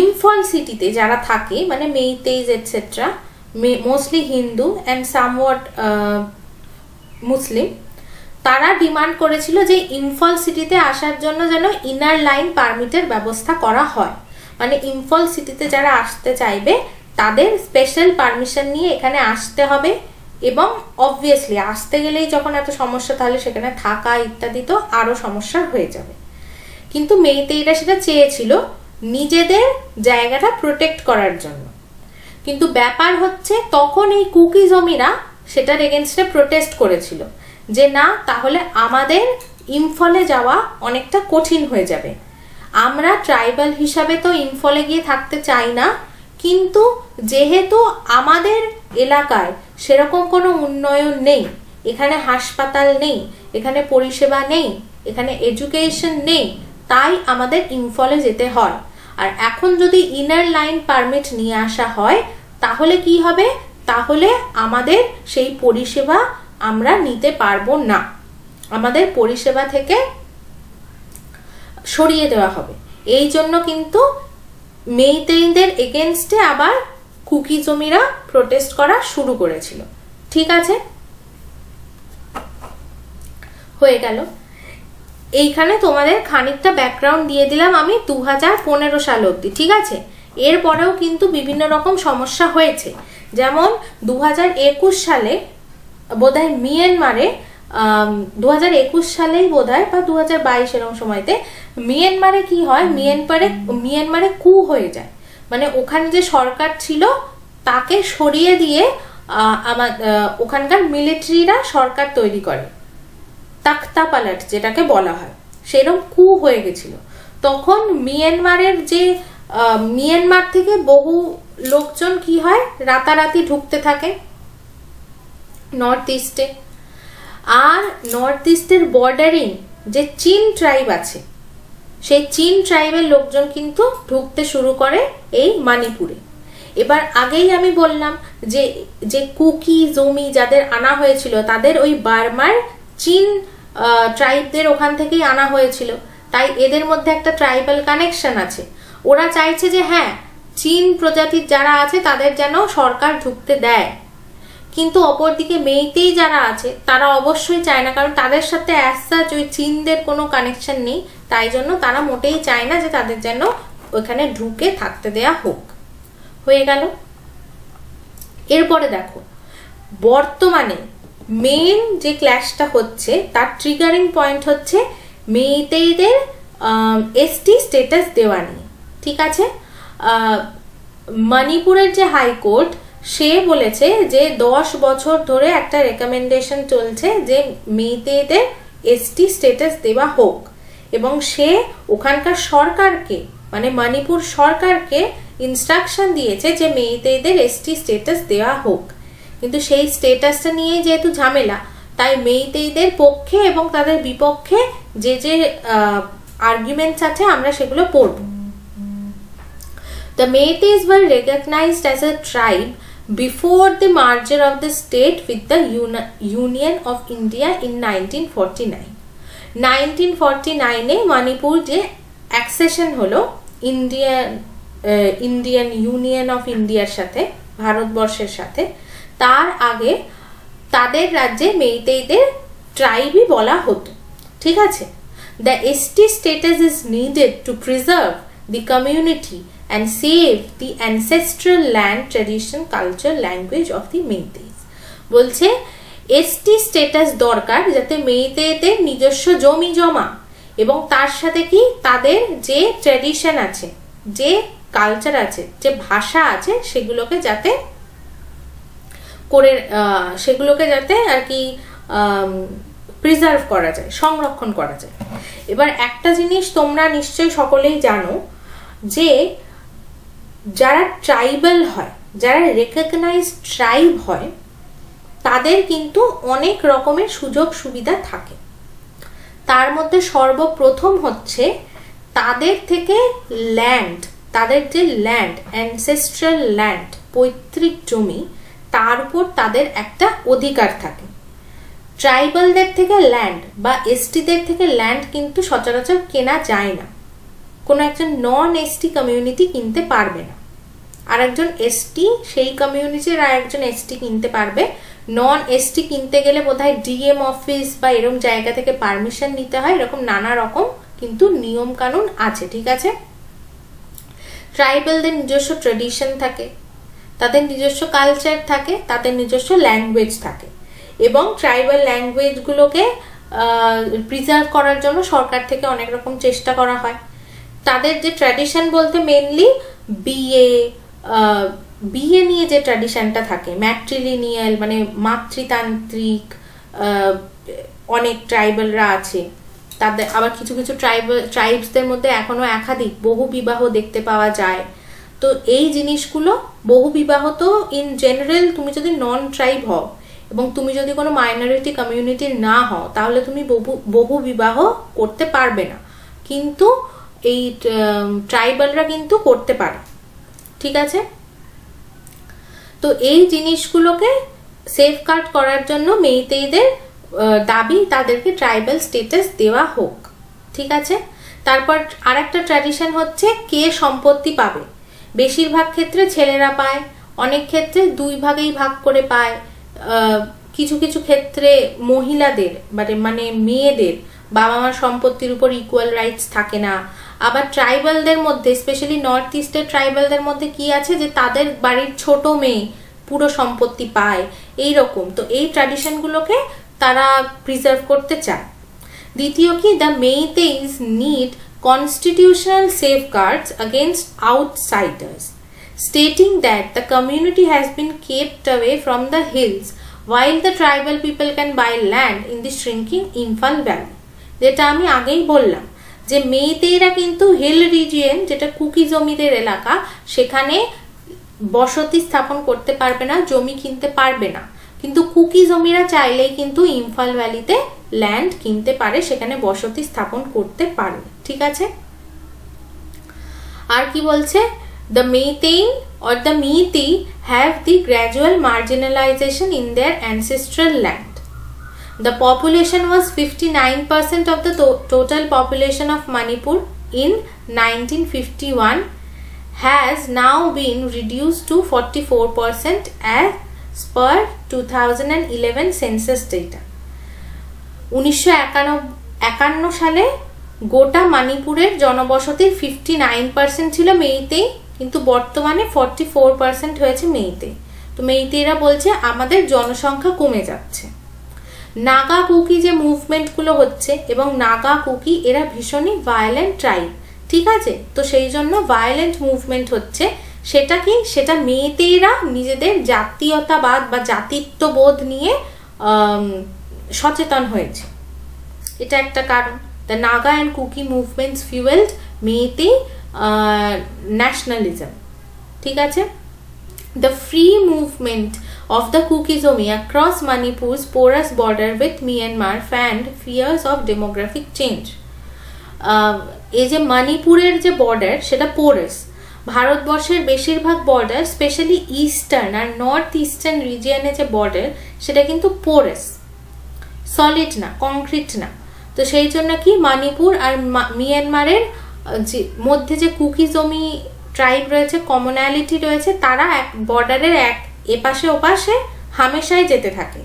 ইম্ফল সিটিতে যারা থাকে মানে Meiteis etcetera mostly Hindu and somewhat Muslim তারা ডিমান্ড করেছিল যে ইমফল সিটিতে আসার জন্য যেন ইনার লাইন পারমিটের ব্যবস্থা করা হয় মানে ইমফল সিটিতে যারা আসতে চাইবে তাদের স্পেশাল পারমিশন নিয়ে এখানে আসতে হবে এবং অবভিয়াসলি আসতে গেলেই যখন এত সমস্যা তাহলে সেখানে থাকা ইত্যাদি তো আরও সমস্যার হয়ে যাবে কিন্তু মেয়েতেইরা সেটা চেয়েছিল নিজেদের জায়গাটা প্রোটেক্ট করার জন্য কিন্তু ব্যাপার হচ্ছে তখন এই কুকি জমিরা সেটার এগেনস্টে প্রোটেস্ট করেছিল যে না তাহলে আমাদের ইম্ফলে যাওয়া অনেকটা কঠিন হয়ে যাবে আমরা ট্রাইবাল হিসাবে তো ইম্ফলে গিয়ে থাকতে চাই না কিন্তু যেহেতু আমাদের এলাকায় সেরকম কোনো উন্নয়ন নেই এখানে হাসপাতাল নেই এখানে পরিষেবা নেই এখানে এডুকেশন নেই তাই আমাদের ইম্ফলে যেতে হয় আর এখন যদি ইনার লাইন পারমিট নিয়ে আসা হয় তাহলে কি হবে তাহলে আমাদের সেই পরিষেবা আমরা নিতে পারবো না আমাদের পরিষেবা থেকে সরিয়ে দেওয়া হবে এই জন্য কিন্তু মেইতেইনদের এগেনস্টে আবার কুকি জমিরা প্রোটেস্ট করা শুরু করেছিল ঠিক আছে হয়ে গেল এইখানে তোমাদের খানিকটা ব্যাকগ্রাউন্ড দিয়ে দিলাম আমি দু হাজার পনেরো সাল অবধি ঠিক আছে এরপরেও কিন্তু বিভিন্ন রকম সমস্যা হয়েছে যেমন দু হাজার একুশ সালে বোধহয় মিয়ানমারে দু হাজার একুশ সালেই বোধ হয় বা দু হাজার বাইশ এরকম সময়তে মিয়ানমারে কি হয় মিয়ানমারে মিয়ানমারে কু হয়ে যায় মানে ওখানে যে সরকার ছিল তাকে সরিয়ে দিয়ে আমার ওখানকার মিলিটারিরা সরকার তৈরি করে তাক্তা পালাট যেটাকে বলা হয় সেরকম কু হয়ে গেছিল তখন মিয়ানমারের যে মিয়ানমার থেকে বহু লোকজন কি হয় রাতারাতি ঢুকতে থাকে নর্থ ইস্টে আর নর্থ ইস্টের বর্ডারিং যে চীন ট্রাইব আছে সেই চীন ট্রাইবের লোকজন কিন্তু ঢুকতে শুরু করে এই মানিপুরে এবার আগেই আমি বললাম যে যে কুকি জমি যাদের আনা হয়েছিল তাদের ওই বার্মার চীন ট্রাইবদের ওখান থেকেই আনা হয়েছিল তাই এদের মধ্যে একটা ট্রাইবাল কানেকশন আছে ওরা চাইছে যে হ্যাঁ চীন প্রজাতির যারা আছে তাদের যেন সরকার ঢুকতে দেয় কিন্তু অপরদিকে মেয়েতেই যারা আছে তারা অবশ্যই চায় না কারণ তাদের সাথে অ্যাজ সাচ ওই চীনদের কোনো কানেকশন নেই তাই জন্য তারা মোটেই চায় না যে তাদের যেন ওইখানে ঢুকে থাকতে দেয়া হোক হয়ে গেল এরপরে দেখো বর্তমানে মেন যে ক্ল্যাশটা হচ্ছে তার ট্রিগারিং পয়েন্ট হচ্ছে মেয়েদের এসটি স্টেটাস দেওয়া নিয়ে ঠিক আছে মণিপুরের যে হাইকোর্ট সে বলেছে যে দশ বছর ধরে একটা রেকমেন্ডেশন চলছে যে মেয়েদের এসটি স্টেটাস দেওয়া হোক এবং সে ওখানকার সরকারকে মানে মণিপুর সরকারকে ইনস্ট্রাকশন দিয়েছে যে মেয়েদের এসটি স্টেটাস দেওয়া হোক কিন্তু সেই স্টেটাসটা নিয়ে যেহেতু ঝামেলা তাই মেয়েদের পক্ষে এবং তাদের বিপক্ষে যে যে আর্গুমেন্টস আছে আমরা সেগুলো পড়ব the Meiteis were recognised as a tribe before the merger of the state with the Union of India in 1949. 1949 এ মণিপুর যে অ্যাকসেশন হলো ইন্ডিয়ান ইন্ডিয়ান ইউনিয়ন অফ ইন্ডিয়ার সাথে ভারতবর্ষের সাথে তার আগে তাদের রাজ্যে মেইতেইদের ট্রাইবই বলা হতো ঠিক আছে the ST status is needed to preserve the community and saved the ancestral land, tradition, culture, language of the Meiteis বলছে এসটি স্টেটাস দরকার যাতে মেইতেদের নিজস্ব জমি জমা এবং তার সাথে কি তাদের যে ট্র্যাডিশন আছে যে কালচার আছে যে ভাষা আছে সেগুলোকে যাতে করে সেগুলোকে যাতে আর কি প্রিজার্ভ করা যায় সংরক্ষণ করা যায় এবার একটা জিনিস তোমরা নিশ্চয়ই সকলেই জানো যে যারা ট্রাইবাল হয় যারা রেকগনাইজ ট্রাইব হয় তাদের কিন্তু অনেক রকমের সুযোগ সুবিধা থাকে তার মধ্যে সর্বপ্রথম হচ্ছে তাদের থেকে ল্যান্ড তাদের যে ল্যান্ড অ্যানসেস্ট্রাল ল্যান্ড পৈতৃক জমি তার উপর তাদের একটা অধিকার থাকে ট্রাইবালদের থেকে ল্যান্ড বা এসটিদের থেকে ল্যান্ড কিন্তু সচরাচর কেনা যায় না কোনো একজন নন এসটি কমিউনিটি কিনতে পারবে না আর একজন এসটি সেই কমিউনিটির আর একজন এসটি কিনতে পারবে নন এসটি কিনতে গেলে বোধহয় ডিএম অফিস বা এরকম জায়গা থেকে পারমিশন নিতে হয় এরকম নানা রকম কিন্তু নিয়ম কানুন আছে ঠিক আছে ট্রাইবেলদের নিজস্ব ট্রেডিশন থাকে তাদের নিজস্ব কালচার থাকে তাদের নিজস্ব ল্যাঙ্গুয়েজ থাকে এবং ট্রাইবাল ল্যাঙ্গুয়েজগুলোকে প্রিজার্ভ করার জন্য সরকার থেকে অনেক রকম চেষ্টা করা হয় তাদের যে ট্র্যাডিশন বলতে মেনলি বিএ বিএ নিয়ে যে ট্র্যাডিশনটা থাকে ম্যাট্রিলিনিয়াল মানে মাতৃতান্ত্রিক অনেক ট্রাইবালরা আছে তাদের আবার কিছু কিছু ট্রাইবাল ট্রাইবসদের মধ্যে এখনও একাধিক বহু বিবাহ দেখতে পাওয়া যায় তো এই জিনিসগুলো বহু বিবাহ তো ইন জেনারেল তুমি যদি নন ট্রাইব হও এবং তুমি যদি কোনো মাইনরিটি কমিউনিটির না হও তাহলে তুমি বহু বহু বিবাহ করতে পারবে না কিন্তু এই ট্রাইবালরা কিন্তু করতে পারে ঠিক আছে তো এই জিনিসগুলোকে কার্ড করার জন্য মেয়েতেইদের দাবি তাদেরকে ট্রাইবাল স্টেটাস দেওয়া হোক ঠিক আছে তারপর আরেকটা ট্র্যাডিশন হচ্ছে কে সম্পত্তি পাবে বেশিরভাগ ক্ষেত্রে ছেলেরা পায় অনেক ক্ষেত্রে দুই ভাগেই ভাগ করে পায় কিছু কিছু ক্ষেত্রে মহিলাদের মানে মানে মেয়েদের বাবা মার সম্পত্তির উপর ইকুয়াল রাইটস থাকে না আবার ট্রাইবালদের মধ্যে স্পেশালি নর্থ ইস্টের ট্রাইবালদের মধ্যে কি আছে যে তাদের বাড়ির ছোট মেয়ে পুরো সম্পত্তি পায় এই রকম তো এই ট্র্যাডিশনগুলোকে তারা প্রিজার্ভ করতে চায় দ্বিতীয় কি the Meitei is need constitutional safeguards against outsiders stating that the community has been kept away from the hills while the tribal people can buy land in the shrinking Imphal valley যেটা আমি আগেই বললাম যে মেয়েতেইরা কিন্তু হিল রিজিয়ন যেটা কুকি জমিদের এলাকা সেখানে বসতি স্থাপন করতে পারবে না জমি কিনতে পারবে না কিন্তু কুকি জমিরা চাইলেই কিন্তু ইম্ফল ভ্যালিতে ল্যান্ড কিনতে পারে সেখানে বসতি স্থাপন করতে পারে ঠিক আছে আর কি বলছে the Meiteis or the Meitei have the gradual marginalisation in their ancestral land The population was 59% of the to total population of Manipur in 1951 has now been reduced to 44% as per 2011 census data. উনিশশো একান্ন সালে গোটা মানিপুরের জনবসতির ফিফটি নাইন পার্সেন্ট ছিল মেইতেই কিন্তু বর্তমানে ফর্টি ফোর পার্সেন্ট হয়েছে মেইতে তো মেইতেরা বলছে আমাদের জনসংখ্যা কমে যাচ্ছে নাগা কুকি যে মুভমেন্টগুলো হচ্ছে এবং নাগা কুকি এরা ভীষণই ভায়োলেন্ট ট্রাইব ঠিক আছে তো সেই জন্য ভায়োলেন্ট মুভমেন্ট হচ্ছে সেটা কি সেটা মেয়েতেইরা নিজেদের জাতীয়তাবাদ বা জাতিত্ববোধ নিয়ে সচেতন হয়েছে এটা একটা কারণ the Naga and Kuki movements fuelled Meitei nationalism ঠিক আছে the free movement of the Kukizomia across Manipur's porous border with Myanmar fanned fears of demographic change. Um, এই যে মণিপুরের যে বর্ডার সেটা পোরেস ভারতবর্ষের বেশিরভাগ বর্ডার স্পেশালি ইস্টার্ন আর নর্থ ইস্টার্ন রিজিয়নে যে বর্ডার সেটা কিন্তু পোরেস সলিড না কংক্রিট না তো সেই জন্য কি মণিপুর আর মিয়ানমারের যে মধ্যে যে কুকি জমি ট্রাইব রয়েছে কমনালিটি রয়েছে তারা এক বর্ডারের এক এপাশে ওপাশে হামেশাই যেতে থাকে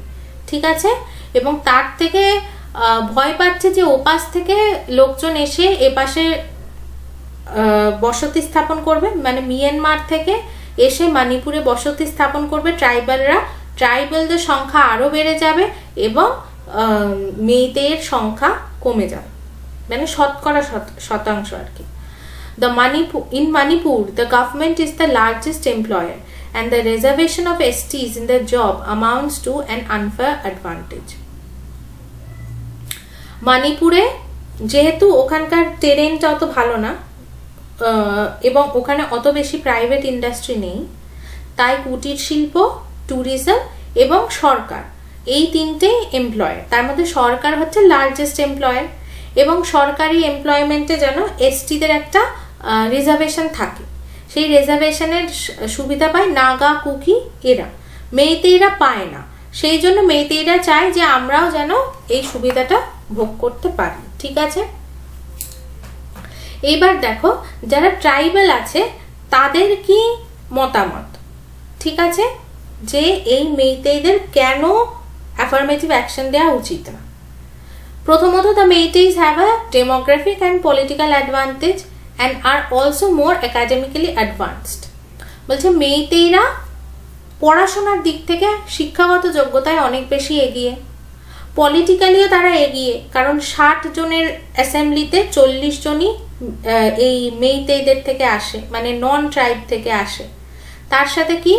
ঠিক আছে এবং তার থেকে ভয় পাচ্ছে যে ওপাশ থেকে লোকজন এসে এপাশে বসতি স্থাপন করবে মানে মিয়ানমার থেকে এসে মণিপুরে বসতি স্থাপন করবে ট্রাইবালরা ট্রাইবালদের সংখ্যা আরও বেড়ে যাবে এবং মেয়েদের সংখ্যা কমে যাবে মানে শতকরা শতাংশ আর কি the Manipur in Manipur the government is the largest employer and the reservation of STs in the job amounts to an unfair advantage. মণিপুরে যেহেতু ওখানকার টেরেনটা অত ভালো না এবং ওখানে অত বেশি প্রাইভেট ইন্ডাস্ট্রি নেই তাই কুটির শিল্প ট্যুরিজম এবং সরকার এই তিনটে এমপ্লয়ার তার মধ্যে সরকার হচ্ছে লার্জেস্ট এমপ্লয়ার এবং সরকারি এমপ্লয়মেন্টে যেন এসটিদের একটা রিজার্ভেশন থাকে সেই রেজার্ভেশনের সুবিধা পায় নাগা কুকি এরা মেয়েতে এরা পায় না সেই জন্য মেয়েতে এরা চায় যে আমরাও যেন এই সুবিধাটা ভোগ করতে পারি ঠিক আছে এবার দেখো যারা ট্রাইবাল আছে তাদের কি মতামত ঠিক আছে যে এই মেয়েতেইদের কেন অ্যাফার্মেটিভ অ্যাকশন দেওয়া উচিত না প্রথমত the Meiteis have a demographic and political advantage and are also more academically advanced বলছে মেয়েতেইরা পড়াশোনার দিক থেকে শিক্ষাগত যোগ্যতায় অনেক বেশি এগিয়ে পলিটিক্যালিও তারা এগিয়ে কারণ ষাট জনের অ্যাসেম্বলিতে চল্লিশ জনই এই মেয়েতেইদের থেকে আসে মানে নন ট্রাইব থেকে আসে তার সাথে কি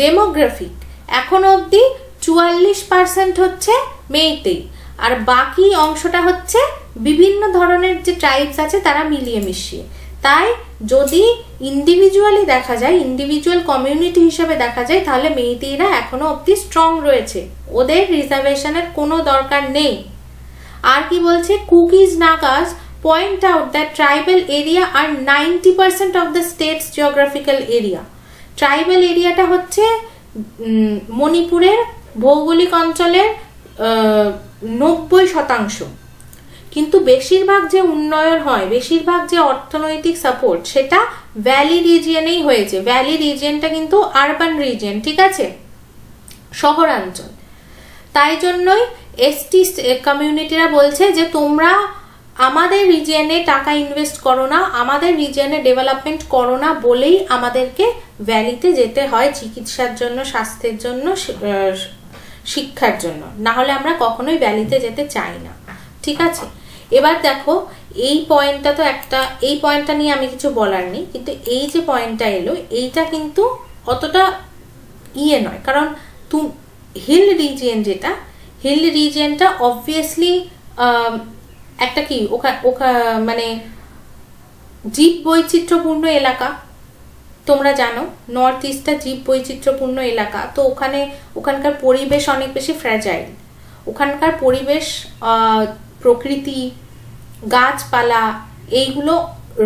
ডেমোগ্রাফিক এখন অবধি চুয়াল্লিশ পার্সেন্ট হচ্ছে মেয়েতেই আর বাকি অংশটা হচ্ছে বিভিন্ন ধরনের যে ট্রাইবস আছে তারা মিলিয়ে মিশিয়ে তাই যদি ইন্ডিভিজুয়ালি দেখা যায় ইন্ডিভিজুয়াল কমিউনিটি হিসেবে দেখা যায় তাহলে মেয়েটিরা এখনো অবধি স্ট্রং রয়েছে ওদের রিজার্ভেশনের কোনো দরকার নেই আর কি বলছে Kukis Nagas out the tribal area আর ninety percent of the state's geographical area tribal এরিয়াটা হচ্ছে মণিপুরের ভৌগোলিক অঞ্চলের নব্বই শতাংশ কিন্তু বেশিরভাগ যে উন্নয়ন হয় বেশিরভাগ যে অর্থনৈতিক সাপোর্ট সেটা ভ্যালি রিজিয়নেই হয়েছে ভ্যালি রিজিয়নটা কিন্তু আরবান রিজিয়ন ঠিক আছে শহরাঞ্চল তাই জন্যই এসটি কমিউনিটিরা বলছে যে তোমরা আমাদের রিজিয়নে টাকা ইনভেস্ট করো না আমাদের রিজিয়নে ডেভেলপমেন্ট করো না বলেই আমাদেরকে ভ্যালিতে যেতে হয় চিকিৎসার জন্য স্বাস্থ্যের জন্য শিক্ষার জন্য না হলে আমরা কখনোই ভ্যালিতে যেতে চাই না ঠিক আছে এবার দেখো এই পয়েন্টটা তো একটা এই পয়েন্টটা নিয়ে আমি কিছু বলার নেই কিন্তু এই যে পয়েন্টটা এলো এইটা কিন্তু অতটা ইয়ে নয় কারণ তু হিল রিজিয়ন যেটা হিল রিজিয়নটা অবভিয়াসলি একটা কি ওখা ওখা মানে জীব বৈচিত্র্যপূর্ণ এলাকা তোমরা জানো নর্থ ইস্টটা জীব বৈচিত্র্যপূর্ণ এলাকা তো ওখানে ওখানকার পরিবেশ অনেক বেশি ফ্র্যাজাইল ওখানকার পরিবেশ প্রকৃতি গাছপালা এইগুলো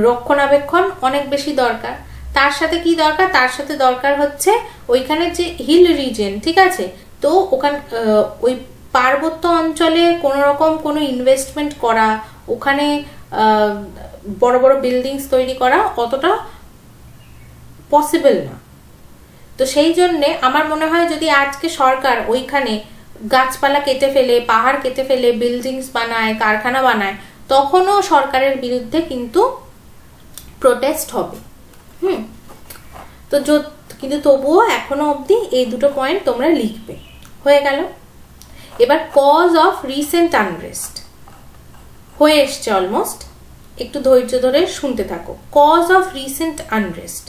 রক্ষণাবেক্ষণ অনেক বেশি দরকার তার সাথে কি দরকার তার সাথে দরকার হচ্ছে ওইখানে যে হিল রিজেন ঠিক আছে তো ওখান ওই পার্বত্য অঞ্চলে কোনো রকম কোনো ইনভেস্টমেন্ট করা ওখানে বড় বড় বিল্ডিংস তৈরি করা অতটা পসিবল না তো সেই জন্যে আমার মনে হয় যদি আজকে সরকার ওইখানে গাছপালা কেটে ফেলে পাহাড় কেটে ফেলে বিল্ডিংস বানায় কারখানা বানায় তখনও সরকারের বিরুদ্ধে কিন্তু প্রোটেস্ট হবে হুম তো কিন্তু তবুও এখনো অবধি এই দুটো পয়েন্ট তোমরা লিখবে হয়ে গেল এবার কজ অফ রিসেন্ট আনরেস্ট হয়ে এসছে অলমোস্ট একটু ধৈর্য ধরে শুনতে থাকো cause of recent unrest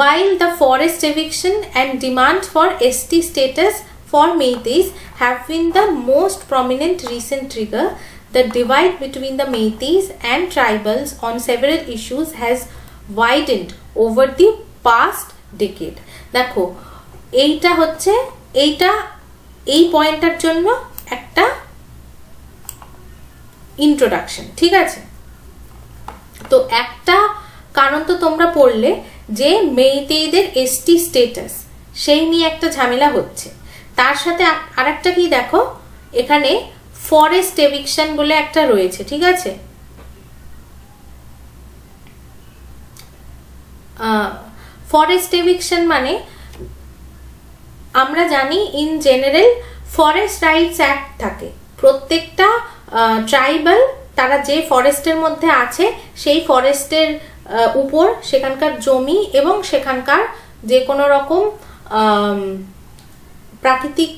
while the forest eviction and demand for ST status For me, these have been the most prominent recent trigger. The divide between the Metis and tribals on several issues has widened over the past decade. দেখো এইটা হচ্ছে এইটা এই পয়েন্টটার জন্য একটা ইন্ট্রোডাকশন ঠিক আছে তো একটা কারণ তো তোমরা পড়লে যে মেয়েতেইদের এসটি স্টেটাস সেই নিয়ে একটা ঝামেলা হচ্ছে তার সাথে আর একটা কি দেখো এখানে ফরেস্ট এভিকশন বলে একটা রয়েছে ঠিক আছে ফরেস্ট এভিকশন মানে আমরা জানি in general forest rights act থাকে প্রত্যেকটা ট্রাইবাল তারা যে ফরেস্টের মধ্যে আছে সেই ফরেস্টের উপর সেখানকার জমি এবং সেখানকার যে কোনো রকম প্রাকৃতিক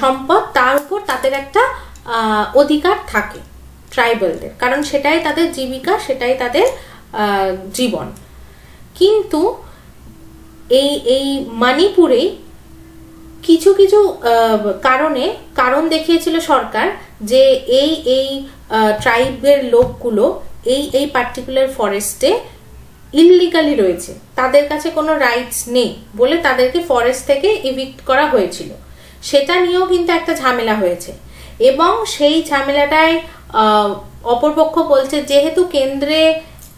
সম্পদ তার উপর তাদের একটা অধিকার থাকে ট্রাইবেলদের কারণ সেটাই তাদের জীবিকা সেটাই তাদের জীবন কিন্তু এই এই মানিপুরে কিছু কিছু কারণে কারণ দেখিয়েছিল সরকার যে এই এই ট্রাইবের লোকগুলো এই এই পার্টিকুলার ফরেস্টে ইললিগালি রয়েছে তাদের কাছে কোনো রাইটস নেই বলে তাদেরকে ফরেস্ট থেকে ইভিক্ট করা হয়েছিল সেটা নিয়েও কিন্তু একটা ঝামেলা হয়েছে এবং সেই ঝামেলাটায় অপরপক্ষ বলছে যেহেতু কেন্দ্রে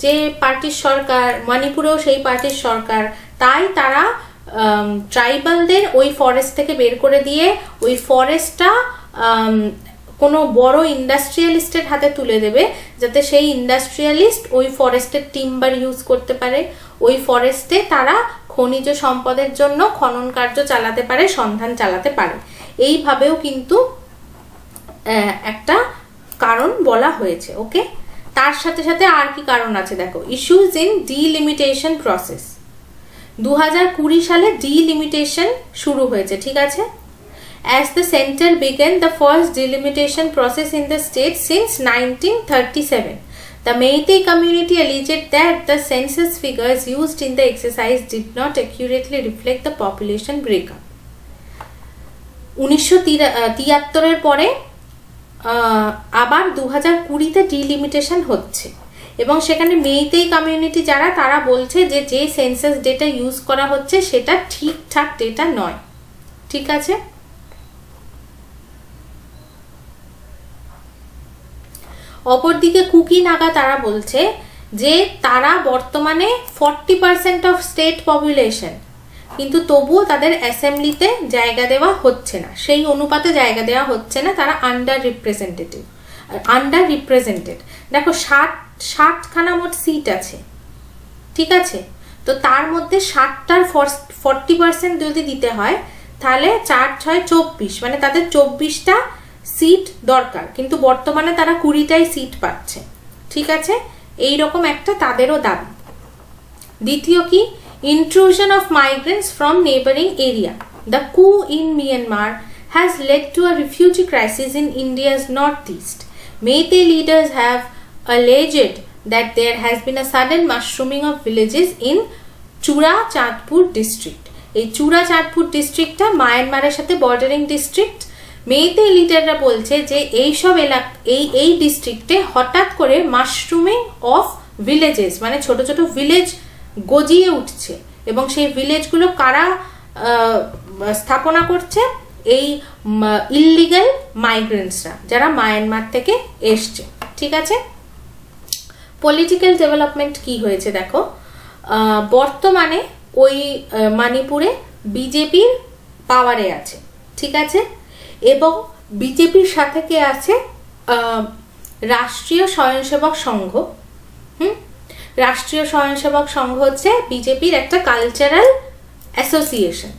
যে পার্টির সরকার মণিপুরেও সেই পার্টির সরকার তাই তারা ট্রাইবালদের ওই ফরেস্ট থেকে বের করে দিয়ে ওই ফরেস্টটা কোনো বড় ইন্ডাস্ট্রিয়ালিস্টের হাতে তুলে দেবে যাতে সেই ইন্ডাস্ট্রিয়ালিস্ট ওই ফরেস্টের টিম্বার ইউজ করতে পারে ওই ফরেস্টে তারা খনিজ সম্পদের জন্য খনন কার্য চালাতে পারে সন্ধান চালাতে পারে এইভাবেও কিন্তু একটা কারণ বলা হয়েছে ওকে তার সাথে সাথে আর কি কারণ আছে দেখো ইস্যুজ ইন ডিলিমিটেশন প্রসেস দু সালে ডিলিমিটেশন শুরু হয়েছে ঠিক আছে as the center began the first delimitation process in the state since 1937. The Meitei community alleged that the census figures used in the exercise did not accurately reflect the population breakup. উনিশশো তিয়াত্তরের পরে আবার দু হাজার ডিলিমিটেশন হচ্ছে এবং সেখানে মেইতেই কমিউনিটি যারা তারা বলছে যে যে সেন্সাস ডেটা ইউজ করা হচ্ছে সেটা ঠিকঠাক ডেটা নয় ঠিক আছে অপরদিকে কুকি নাগা তারা বলছে যে তারা বর্তমানে forty percent of state population কিন্তু তবুও তাদের অ্যাসেম্বলিতে জায়গা দেওয়া হচ্ছে না সেই অনুপাতে জায়গা দেওয়া হচ্ছে না তারা আন্ডার রিপ্রেজেন্টেটিভ আন্ডার রিপ্রেজেন্টেড দেখো ষাট ষাটখানা মোট সিট আছে ঠিক আছে তো তার মধ্যে ষাটটার ফর্টি পার্সেন্ট যদি দিতে হয় তাহলে চার ছয় চব্বিশ মানে তাদের চব্বিশটা সিট দরকার কিন্তু বর্তমানে তারা কুড়িটাই সিট পাচ্ছে ঠিক আছে এই রকম একটা তাদেরও দাবি দ্বিতীয় কি intrusion of migrants from neighbouring area the coup in Myanmar has led to a refugee crisis in India's north east Meitei leaders have alleged that there has been a sudden mushrooming of villages in Churachandpur district এই চূড়া চাঁদপুর ডিস্ট্রিক্টটা মায়ানমারের সাথে বর্ডারিং ডিস্ট্রিক্ট মেয়েতে লিডাররা বলছে যে এইসব এলাকা এই এই ডিস্ট্রিক্টে হঠাৎ করে মাশরুমে অফ ভিলেজেস মানে ছোট ছোট ভিলেজ গজিয়ে উঠছে এবং সেই ভিলেজগুলো কারা স্থাপনা করছে এই ইল্লিগাল মাইগ্রেন্টসরা যারা মায়ানমার থেকে এসছে ঠিক আছে পলিটিক্যাল ডেভেলপমেন্ট কি হয়েছে দেখো বর্তমানে ওই মণিপুরে বিজেপির পাওয়ারে আছে ঠিক আছে এবং বিজেপির সাথে কে আছে রাষ্ট্রীয় স্বয়ংসেবক সংঘ হুম রাষ্ট্রীয় স্বয়ংসেবক সংঘ হচ্ছে বিজেপির একটা কালচারাল অ্যাসোসিয়েশন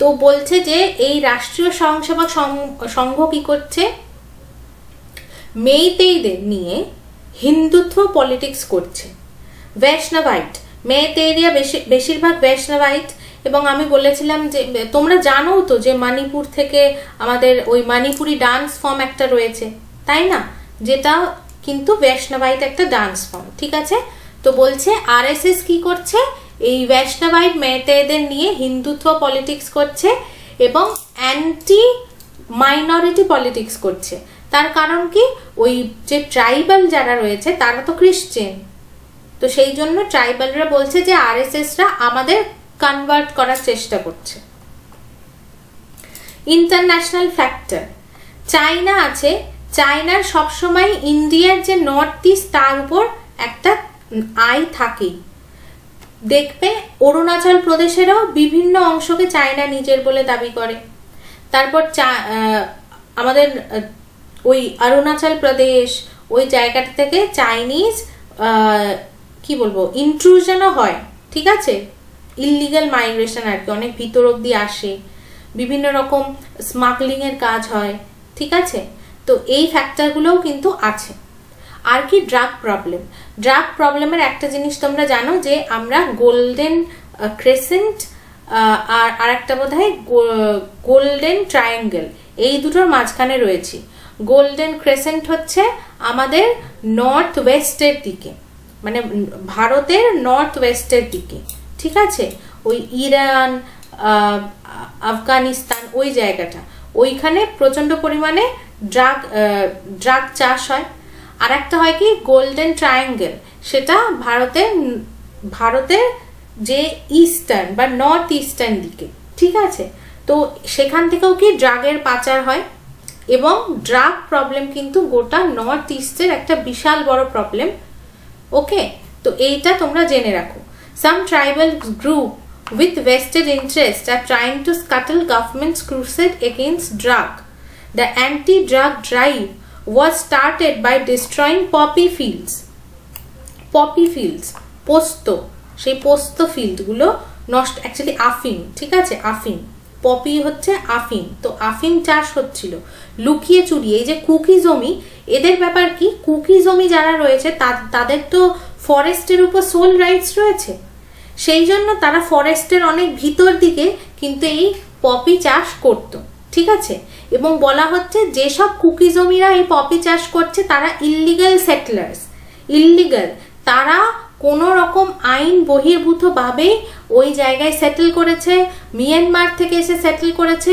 তো বলছে যে এই রাষ্ট্রীয় স্বয়ংসেবক সংঘ কি করছে মেয়েতেইদের নিয়ে হিন্দুত্ব পলিটিক্স করছে বৈষ্ণবাইট মেয়েতেইরিয়া বেশি বেশিরভাগ বৈষ্ণবাইট এবং আমি বলেছিলাম যে তোমরা জানো তো যে মানিপুর থেকে আমাদের ওই মণিপুরি ডান্স ফর্ম একটা রয়েছে তাই না যেটা কিন্তু বৈষ্ণবাইট একটা ডান্স ফর্ম ঠিক আছে তো বলছে এস কি করছে এই বৈষ্ণবাইট মেয়েদের নিয়ে হিন্দুত্ব পলিটিক্স করছে এবং অ্যান্টি মাইনরিটি পলিটিক্স করছে তার কারণ কি ওই যে ট্রাইবাল যারা রয়েছে তারা তো খ্রিশ্চেন তো সেই জন্য ট্রাইবালরা বলছে যে আর এসরা আমাদের কনভার্ট করার চেষ্টা করছে ইন্টারন্যাশনাল ফ্যাক্টর চায়না আছে চায়নার সবসময় ইন্ডিয়ার যে নর্থ ইস্ট তার উপর একটা আই থাকেই দেখবে অরুণাচল প্রদেশেরও বিভিন্ন অংশকে চায়না নিজের বলে দাবি করে তারপর চা আমাদের ওই অরুণাচল প্রদেশ ওই জায়গাটা থেকে চাইনিজ কি বলবো ইন্ট্রুশনও হয় ঠিক আছে ইলিগাল মাইগ্রেশন আর কি অনেক ভিতর অব্দি আসে বিভিন্ন রকম স্মাগলিংয়ের কাজ হয় ঠিক আছে তো এই ফ্যাক্টরগুলোও কিন্তু আছে আর কি ড্রাগ প্রবলেম ড্রাগ প্রবলেমের একটা জিনিস তোমরা জানো যে আমরা গোল্ডেন ক্রেসেন্ট আর আর একটা বোধ হয় গোল্ডেন ট্রায়াঙ্গেল এই দুটোর মাঝখানে রয়েছি গোল্ডেন ক্রেসেন্ট হচ্ছে আমাদের নর্থ ওয়েস্টের দিকে মানে ভারতের নর্থ ওয়েস্টের দিকে ঠিক আছে ওই ইরান আফগানিস্তান ওই জায়গাটা ওইখানে প্রচণ্ড পরিমাণে ড্রাগ ড্রাগ চাষ হয় আর একটা হয় কি গোল্ডেন ট্রায়াঙ্গেল সেটা ভারতের ভারতের যে ইস্টার্ন বা নর্থ ইস্টার্ন দিকে ঠিক আছে তো সেখান থেকেও কি ড্রাগের পাচার হয় এবং ড্রাগ প্রবলেম কিন্তু গোটা নর্থ ইস্টের একটা বিশাল বড় প্রবলেম ওকে তো এইটা তোমরা জেনে রাখো Some tribal group with vested interest are trying to scuttle government's crusade against drug. The anti-drug drive was started by destroying poppy fields. Poppy fields, posto, she posto field gulo, actually actually afin, tikache afin. Poppy হচ্ছে আফিম তো আফিম চাষ হচ্ছিল লুকিয়ে চুরিয়ে এই যে কুকি জমি এদের ব্যাপার কি কুকি জমি যারা রয়েছে তাদের তো ফরেস্টের উপর সোল রাইটস রয়েছে সেই জন্য তারা ফরেস্টের অনেক ভিতর দিকে কিন্তু এই পপি চাষ করত ঠিক আছে এবং বলা হচ্ছে যেসব কুকি জমিরা এই পপি চাষ করছে তারা ইলিগাল সেটলার্স ইলিগাল তারা কোনো রকম আইন বহির্ভূতভাবেই ওই জায়গায় সেটেল করেছে মিয়ানমার থেকে এসে সেটেল করেছে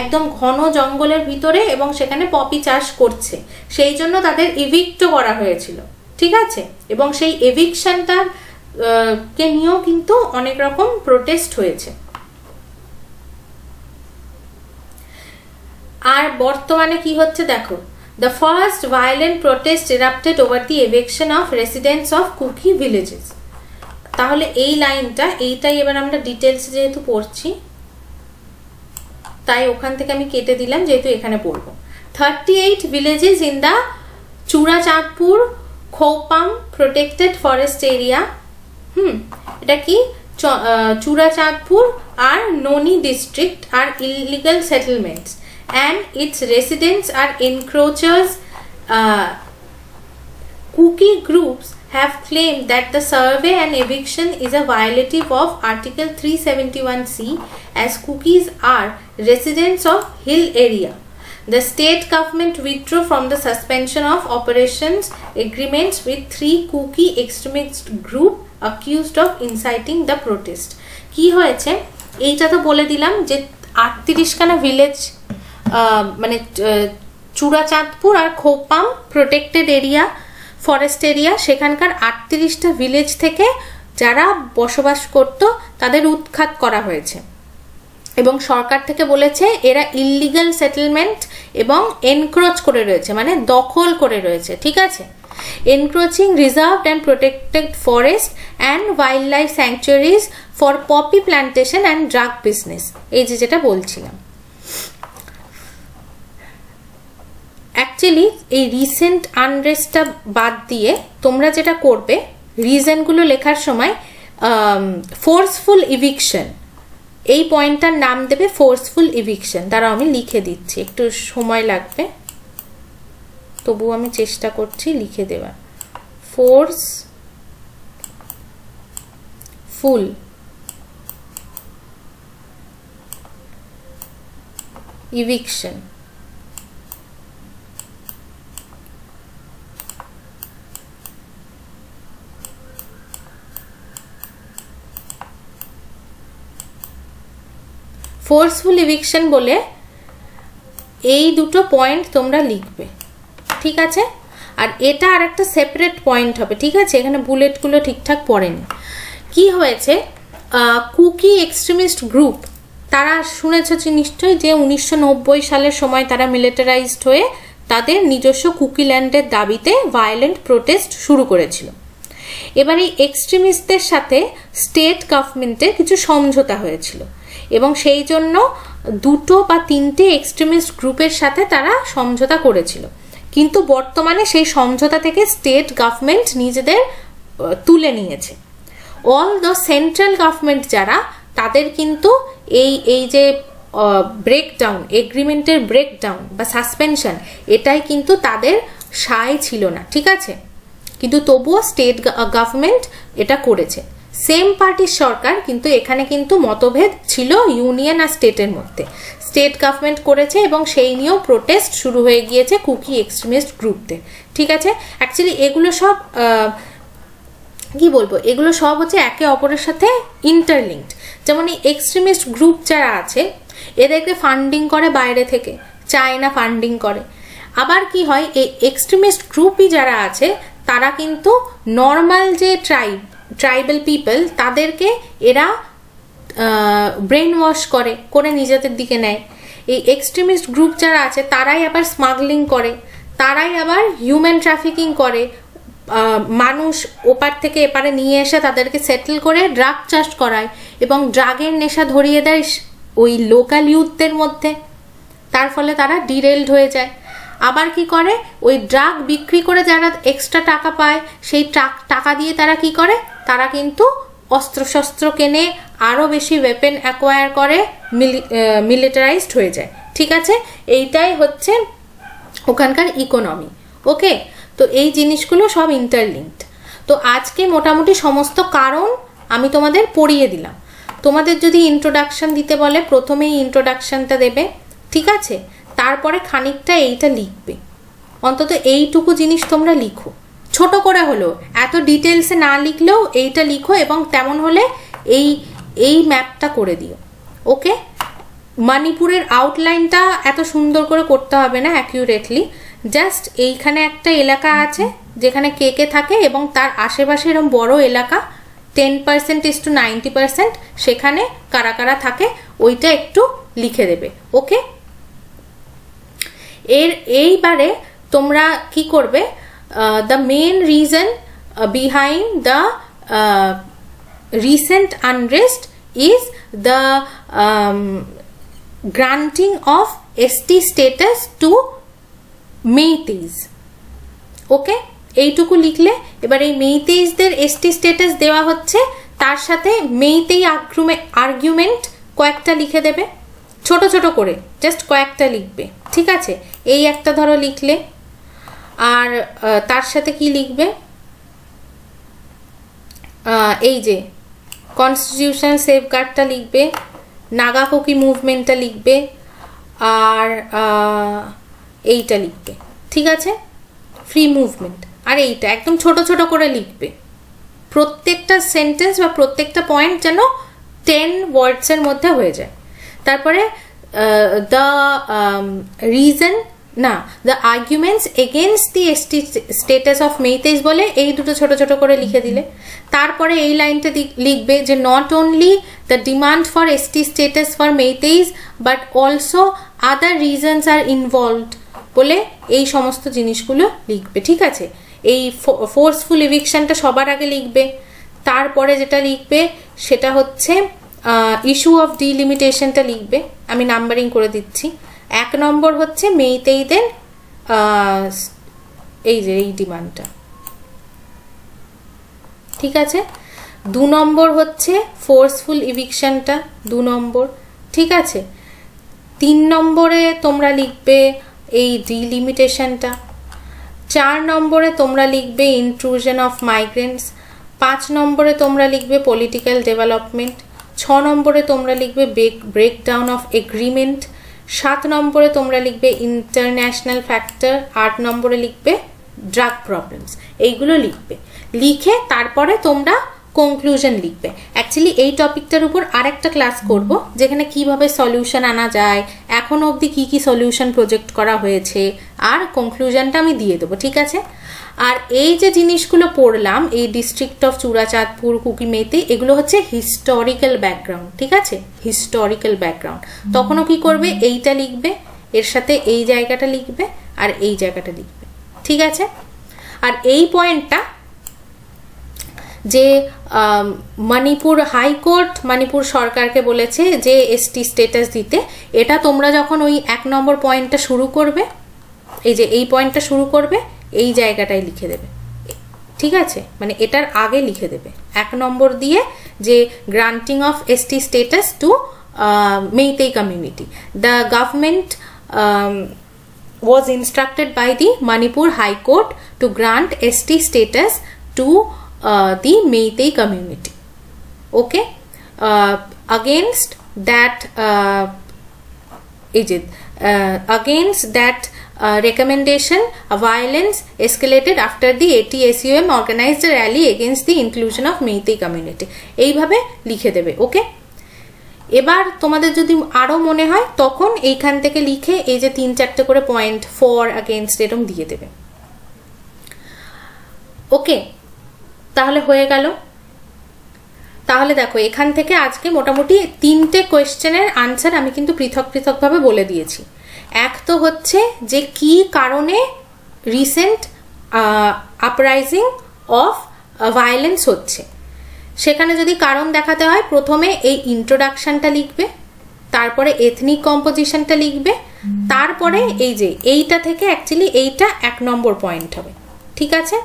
একদম ঘন জঙ্গলের ভিতরে এবং সেখানে পপি চাষ করছে সেই জন্য তাদের ইভিক্ট করা হয়েছিল ঠিক আছে এবং সেই এভিকশনটা কে নিয়েও কিন্তু অনেক রকম প্রোটেস্ট হয়েছে আর বর্তমানে কি হচ্ছে দেখো The first violent protest erupted over the eviction of residents of Kuki villages. তাহলে এই লাইনটা এইটাই এবার আমরা ডিটেলস যেহেতু পড়ছি তাই ওখান থেকে আমি কেটে দিলাম যেহেতু এখানে পড়ব thirty eight villages in the Churachandpur Khoupum protected forest area হুম এটা কি চূড়াচাঁদপুর আর ননি ডিস্ট্রিক্ট আর illegal settlements and its residents are encroachers. Uh, Kuki groups have claimed that the survey and eviction is a violative of Article 371C as cookies are residents of hill area. The state government withdrew from the suspension of operations agreements with three cookie extremist group accused of inciting the protest. কি হয়েছে এইটা তো বলে দিলাম যে আটত্রিশখানা ভিলেজ মানে চূড়াচাঁদপুর আর Khoupum protected area forest area সেখানকার আটত্রিশটা ভিলেজ থেকে যারা বসবাস করত তাদের উৎখাত করা হয়েছে এবং সরকার থেকে বলেছে এরা ইল্লিগাল সেটেলমেন্ট এবং এনক্রোচ করে রয়েছে মানে দখল করে রয়েছে ঠিক আছে encroaching reserve and protected forest and wildlife sanctuaries for poppy plantation and drug business এই যে যেটা বলছিলাম অ্যাকচুয়ালি এই রিসেন্ট আনরেস্টটা বাদ দিয়ে তোমরা যেটা করবে রিজনগুলো লেখার সময় ফোর্সফুল um, ইভিকশন এই পয়েন্টটার নাম দেবে ফোর্সফুল ইভিকশন দ্বারা আমি লিখে দিচ্ছি একটু সময় লাগবে তবু আমি চেষ্টা করছি লিখে দেওয়া forceful eviction forceful eviction বলে এই দুটো পয়েন্ট তোমরা লিখবে ঠিক আছে আর এটা আর একটা সেপারেট পয়েন্ট হবে ঠিক আছে এখানে বুলেটগুলো ঠিকঠাক পড়েনি কি হয়েছে কুকি এক্সট্রিমিস্ট গ্রুপ তারা শুনেছ নিশ্চয়ই যে উনিশশো সালের সময় তারা মিলিটারাইজড হয়ে তাদের নিজস্ব কুকিল্যান্ডের দাবিতে ভায়োলেন্ট প্রোটেস্ট শুরু করেছিল এবার এই এক্সট্রিমিস্টদের সাথে স্টেট গভর্নমেন্টের কিছু সমঝোতা হয়েছিল এবং সেই জন্য দুটো বা তিনটে এক্সট্রিমিস্ট গ্রুপের সাথে তারা সমঝোতা করেছিল কিন্তু বর্তমানে সেই সমঝোতা থেকে স্টেট গভর্নমেন্ট নিজেদের তুলে নিয়েছে অল দ্য সেন্ট্রাল গভর্নমেন্ট যারা তাদের কিন্তু এই এই যে ব্রেকডাউন এগ্রিমেন্টের ব্রেকডাউন বা সাসপেনশন এটাই কিন্তু তাদের সায় ছিল না ঠিক আছে কিন্তু তবুও স্টেট গভর্নমেন্ট এটা করেছে সেম পার্টির সরকার কিন্তু এখানে কিন্তু মতভেদ ছিল ইউনিয়ন আর স্টেটের মধ্যে স্টেট গভর্নমেন্ট করেছে এবং সেই নিয়েও প্রোটেস্ট শুরু হয়ে গিয়েছে কুকি এক্সট্রিমিস্ট গ্রুপদের ঠিক আছে অ্যাকচুয়ালি এগুলো সব কি বলবো এগুলো সব হচ্ছে একে অপরের সাথে ইন্টারলিঙ্কড যেমন এই এক্সট্রিমিস্ট গ্রুপ যারা আছে এদেরকে ফান্ডিং করে বাইরে থেকে চায়না ফান্ডিং করে আবার কি হয় এই এক্সট্রিমিস্ট গ্রুপই যারা আছে তারা কিন্তু নর্মাল যে ট্রাইব ট্রাইবেল পিপল তাদেরকে এরা ব্রেন ওয়াশ করে করে নিজেদের দিকে নেয় এই এক্সট্রিমিস্ট গ্রুপ যারা আছে তারাই আবার স্মাগলিং করে তারাই আবার হিউম্যান ট্রাফিকিং করে মানুষ ওপার থেকে এপারে নিয়ে এসে তাদেরকে সেটেল করে ড্রাগ চাষ করায় এবং ড্রাগের নেশা ধরিয়ে দেয় ওই লোকাল ইউথদের মধ্যে তার ফলে তারা ডিরেলড হয়ে যায় আবার কি করে ওই ড্রাগ বিক্রি করে যারা এক্সট্রা টাকা পায় সেই টাকা দিয়ে তারা কি করে তারা কিন্তু অস্ত্রশস্ত্র কেনে আরও বেশি ওয়েপেন অ্যাকোয়ার করে মিলিটারাইজড হয়ে যায় ঠিক আছে এইটাই হচ্ছে ওখানকার ইকোনমি ওকে তো এই জিনিসগুলো সব ইন্টারলিঙ্কড তো আজকে মোটামুটি সমস্ত কারণ আমি তোমাদের পড়িয়ে দিলাম তোমাদের যদি ইন্ট্রোডাকশান দিতে বলে প্রথমেই ইন্ট্রোডাকশানটা দেবে ঠিক আছে তারপরে খানিকটা এইটা লিখবে অন্তত এইটুকু জিনিস তোমরা লিখো ছোট করে হলো এত ডিটেলসে না লিখলেও এইটা লিখো এবং তেমন হলে এই এই ম্যাপটা করে দিও ওকে মণিপুরের আউটলাইনটা এত সুন্দর করে করতে হবে না অ্যাকিউরেটলি জাস্ট এইখানে একটা এলাকা আছে যেখানে কে কে থাকে এবং তার আশেপাশে এরম বড় এলাকা ten percent is to ninety percent সেখানে কারা কারা থাকে ওইটা একটু লিখে দেবে ওকে এর এইবারে তোমরা কি করবে the main reason behind the recent unrest is the granting of ST status to Meiteis okay এইটুকু লিখলে এবার এই মেইতেইজদের এসটি স্টেটাস দেওয়া হচ্ছে তার সাথে মেইতেই আর্গুমেন্ট কয়েকটা লিখে দেবে ছোট ছোট করে জাস্ট কয়েকটা লিখবে ঠিক আছে এই একটা ধরো লিখলে আর তার সাথে কি লিখবে এই যে কনস্টিটিউশন সেফগার্ডটা লিখবে নাগাকোকি মুভমেন্টটা লিখবে আর এইটা লিখবে ঠিক আছে ফ্রি মুভমেন্ট আর এইটা একদম ছোট ছোট করে লিখবে প্রত্যেকটা সেন্টেন্স বা প্রত্যেকটা পয়েন্ট যেন টেন ওয়ার্ডসের মধ্যে হয়ে যায় তারপরে দ্য রিজন um, না the arguments against the status of Meiteis বলে এই দুটো ছোট ছোট করে লিখে দিলে তারপরে এই লাইনটা লিখবে যে not only the demand for ST status for Meiteis but also other reasons are involved বলে এই সমস্ত জিনিসগুলো লিখবে ঠিক আছে এই ফোর্সফুল ইভিকশানটা সবার আগে লিখবে তারপরে যেটা লিখবে সেটা হচ্ছে ইস্যু অফ ডিলিমিটেশনটা লিখবে আমি নাম্বারিং করে দিচ্ছি এক নম্বর হচ্ছে মেইতেইদের এই যে এই ডিমান্ডটা ঠিক আছে দু নম্বর হচ্ছে ফোর্সফুল ইভিকশনটা দু নম্বর ঠিক আছে তিন নম্বরে তোমরা লিখবে এই ডিলিমিটেশনটা চার নম্বরে তোমরা লিখবে ইনক্লুশন অফ মাইগ্রেন্টস পাঁচ নম্বরে তোমরা লিখবে পলিটিক্যাল ডেভেলপমেন্ট ছ নম্বরে তোমরা লিখবে ব্রেক ব্রেকডাউন অফ এগ্রিমেন্ট সাত নম্বরে তোমরা লিখবে ইন্টারন্যাশনাল ফ্যাক্টর আট নম্বরে লিখবে ড্রাগ প্রবলেমস এইগুলো লিখবে লিখে তারপরে তোমরা কনক্লুশন লিখবে অ্যাকচুয়ালি এই টপিকটার উপর আরেকটা ক্লাস করব যেখানে কিভাবে সলিউশন আনা যায় এখন অবধি কি কি সলিউশন প্রজেক্ট করা হয়েছে আর কনক্লুশনটা আমি দিয়ে দেবো ঠিক আছে আর এই যে জিনিসগুলো পড়লাম এই ডিস্ট্রিক্ট অফ চূড়াচাঁদপুর কুকিমেতে এগুলো হচ্ছে হিস্টোরিক্যাল ব্যাকগ্রাউন্ড ঠিক আছে হিস্টোরিক্যাল ব্যাকগ্রাউন্ড তখনও কি করবে এইটা লিখবে এর সাথে এই জায়গাটা লিখবে আর এই জায়গাটা লিখবে ঠিক আছে আর এই পয়েন্টটা যে মণিপুর হাইকোর্ট মণিপুর সরকারকে বলেছে যে এসটি স্টেটাস দিতে এটা তোমরা যখন ওই এক নম্বর পয়েন্টটা শুরু করবে এই যে এই পয়েন্টটা শুরু করবে এই জায়গাটাই লিখে দেবে ঠিক আছে মানে এটার আগে লিখে দেবে এক নম্বর দিয়ে যে granting of ST status to Meitei community the government was instructed by the Manipur high court to grant ST status to the Meitei community okay against that এই যে against uh, that uh, recommendation, violence escalated after the ATSUM organized a rally against the inclusion of Meiti community. এইভাবে লিখে দেবে ওকে এবার তোমাদের যদি আরও মনে হয় তখন এইখান থেকে লিখে এই যে তিন চারটে করে পয়েন্ট ফর আগেনস্ট এরম দিয়ে দেবে ওকে তাহলে হয়ে গেল তাহলে দেখো এখান থেকে আজকে মোটামুটি তিনটে কোয়েশ্চেনের আনসার আমি কিন্তু পৃথক পৃথকভাবে বলে দিয়েছি এক তো হচ্ছে যে কি কারণে রিসেন্ট আপরাইজিং অফ ভায়োলেন্স হচ্ছে সেখানে যদি কারণ দেখাতে হয় প্রথমে এই ইন্ট্রোডাকশানটা লিখবে তারপরে এথনিক কম্পোজিশনটা লিখবে তারপরে এই যে এইটা থেকে অ্যাকচুয়ালি এইটা এক নম্বর পয়েন্ট হবে ঠিক আছে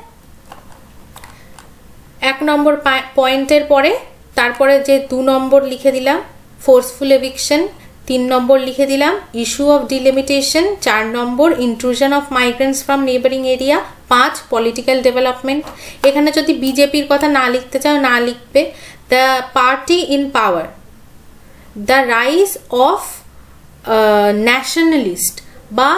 এক নম্বর পয়েন্টের পরে তারপরে যে দু নম্বর লিখে দিলাম ফোর্সফুল এভিকশন তিন নম্বর লিখে দিলাম ইস্যু অফ ডিলিমিটেশন চার নম্বর intrusion of migrants from neighbouring area পাঁচ পলিটিক্যাল ডেভেলপমেন্ট এখানে যদি বিজেপির কথা না লিখতে চাও না লিখবে the party in power the rise of nationalist বা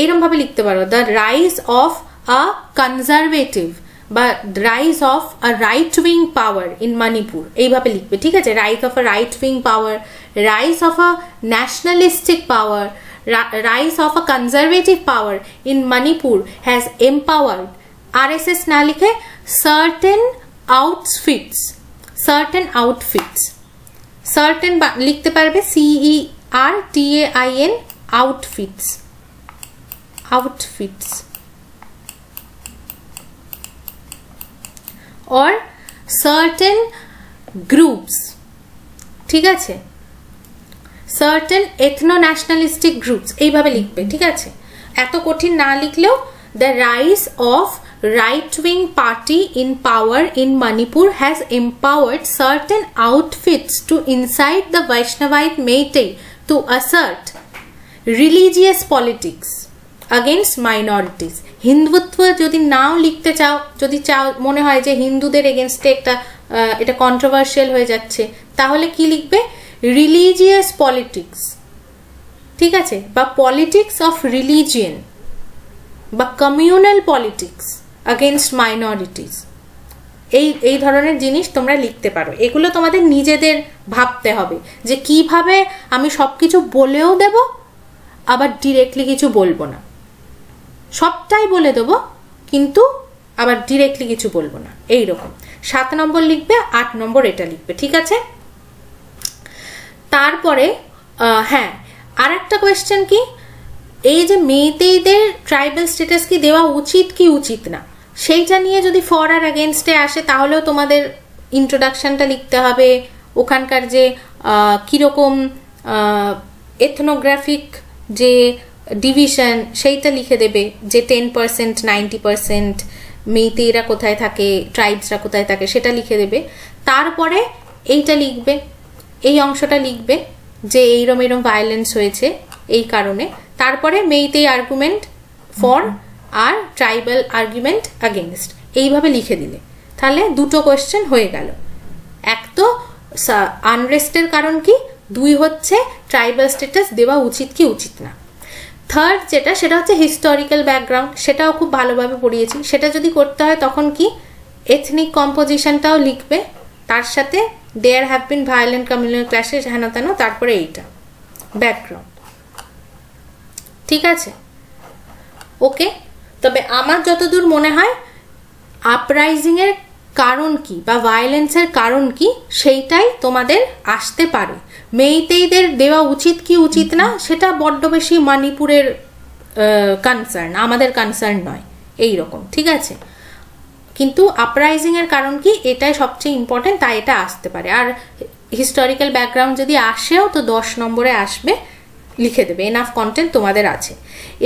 এইরমভাবে লিখতে পারো the rise of a conservative বা rise of a right wing power in Manipur এইভাবে লিখবে ঠিক আছে rise of a right wing power rise of a nationalistic power, rise of a conservative power in Manipur has empowered RSS na likhe certain outfits, certain outfits. Certain লিখতে parbe C E R T A I N outfits, outfits. or certain groups ঠিক আছে সার্টেন এথনো ন্যাশনালিস্টিক গ্রুপস এইভাবে লিখবে ঠিক আছে এত কঠিন না লিখলেও the rise of right wing party in power in Manipur has empowered certain outfits to incite the বৈষ্ণবাই Meitei to assert religious politics against minorities Hindutva যদি নাও লিখতে চাও যদি চাও মনে হয় যে হিন্দুদের এগেনস্টে একটা এটা কন্ট্রোভার্সিয়াল হয়ে যাচ্ছে তাহলে কি লিখবে রিলিজিয়াস পলিটিক্স ঠিক আছে বা পলিটিক্স অফ রিলিজিয়ন বা কমিউনাল পলিটিক্স আগেনস্ট মাইনরিটিস এই এই ধরনের জিনিস তোমরা লিখতে পারো এগুলো তোমাদের নিজেদের ভাবতে হবে যে কিভাবে আমি সব কিছু বলেও দেব আবার ডিরেক্টলি কিছু বলবো না সবটাই বলে দেবো কিন্তু আবার ডিরেক্টলি কিছু বলবো না এই রকম সাত নম্বর লিখবে আট নম্বর এটা লিখবে ঠিক আছে তারপরে হ্যাঁ আর একটা কোয়েশ্চেন কি এই যে মেয়েদের ট্রাইবাল স্টেটাস কি দেওয়া উচিত কি উচিত না সেইটা নিয়ে যদি ফর আর অ্যাগেনস্টে আসে তাহলেও তোমাদের ইন্ট্রোডাকশানটা লিখতে হবে ওখানকার যে কীরকম এথনোগ্রাফিক যে ডিভিশন সেইটা লিখে দেবে যে টেন পার্সেন্ট নাইনটি পার্সেন্ট মেয়েতেরা কোথায় থাকে ট্রাইবসরা কোথায় থাকে সেটা লিখে দেবে তারপরে এইটা লিখবে এই অংশটা লিখবে যে এইরম এরম ভায়োলেন্স হয়েছে এই কারণে তারপরে মেইতে আর্গুমেন্ট ফর আর ট্রাইবাল আর্গুমেন্ট আগেনস্ট এইভাবে লিখে দিলে তাহলে দুটো কোয়েশ্চেন হয়ে গেল এক তো আনরেস্টের কারণ কি দুই হচ্ছে ট্রাইবাল স্ট্যাটাস দেওয়া উচিত কি উচিত না থার্ড যেটা সেটা হচ্ছে হিস্টোরিক্যাল ব্যাকগ্রাউন্ড সেটাও খুব ভালোভাবে পড়িয়েছি সেটা যদি করতে হয় তখন কি এথনিক কম্পোজিশনটাও লিখবে তার সাথে there have been violent communal clashes হেন তেন তারপরে এইটা ব্যাকগ্রাউন্ড ঠিক আছে ওকে তবে আমার যতদূর মনে হয় আপরাইজিংয়ের কারণ কি বা ভায়োলেন্সের কারণ কি সেইটাই তোমাদের আসতে পারে মেয়েতেইদের দেওয়া উচিত কি উচিত না সেটা বড্ড বেশি মণিপুরের কনসার্ন আমাদের কনসার্ন নয় এই রকম ঠিক আছে কিন্তু আপরাইজিংয়ের কারণ কি এটাই সবচেয়ে ইম্পর্টেন্ট তাই এটা আসতে পারে আর হিস্টোরিক্যাল ব্যাকগ্রাউন্ড যদি আসেও তো দশ নম্বরে আসবে লিখে দেবে এনাফ কন্টেন্ট তোমাদের আছে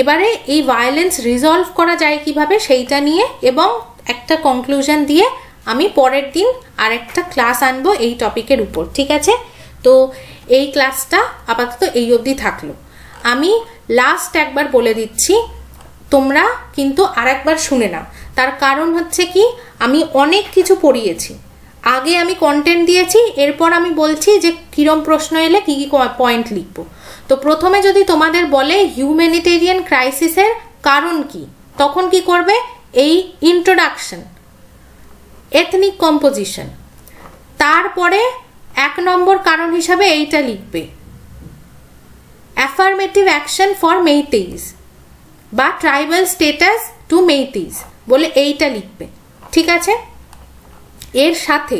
এবারে এই ভায়োলেন্স রিজলভ করা যায় কিভাবে সেইটা নিয়ে এবং একটা কনক্লুশন দিয়ে আমি পরের দিন আরেকটা ক্লাস আনবো এই টপিকের উপর ঠিক আছে তো এই ক্লাসটা আপাতত এই অবধি থাকলো আমি লাস্ট একবার বলে দিচ্ছি তোমরা কিন্তু আরেকবার শুনে নাও তার কারণ হচ্ছে কি আমি অনেক কিছু পড়িয়েছি আগে আমি কন্টেন্ট দিয়েছি এরপর আমি বলছি যে কীরম প্রশ্ন এলে কী কী পয়েন্ট লিখব তো প্রথমে যদি তোমাদের বলে হিউম্যানিটেরিয়ান ক্রাইসিসের কারণ কি তখন কি করবে এই ইন্ট্রোডাকশন এথনিক কম্পোজিশন তারপরে এক নম্বর কারণ হিসাবে এইটা লিখবে অ্যাফার্মেটিভ অ্যাকশন ফর মেইতেইজ বা ট্রাইবাল স্টেটাস টু মেইতেইজ বলে এইটা লিখবে ঠিক আছে এর সাথে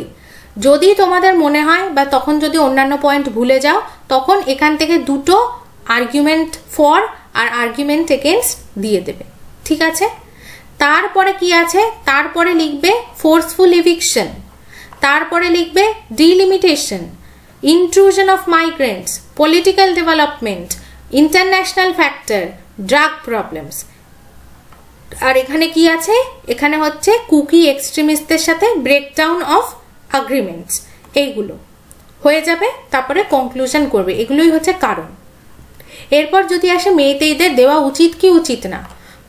যদি তোমাদের মনে হয় বা তখন যদি অন্যান্য পয়েন্ট ভুলে যাও তখন এখান থেকে দুটো আর্গুমেন্ট ফর আর আর্গুমেন্ট এগেনস্ট দিয়ে দেবে ঠিক আছে তারপরে কি আছে তারপরে লিখবে ফোর্সফুল ইভিকশন তারপরে লিখবে delimitation intrusion of migrants political development international factor drug problems আর এখানে কি আছে এখানে হচ্ছে কুকি এক্সট্রিমিস্টদের সাথে ব্রেকডাউন অফ আগ্রিমেন্টস এইগুলো হয়ে যাবে তারপরে কনক্লুশন করবে এগুলোই হচ্ছে কারণ এরপর যদি আসে মেয়েতেইদের দেওয়া উচিত কি উচিত না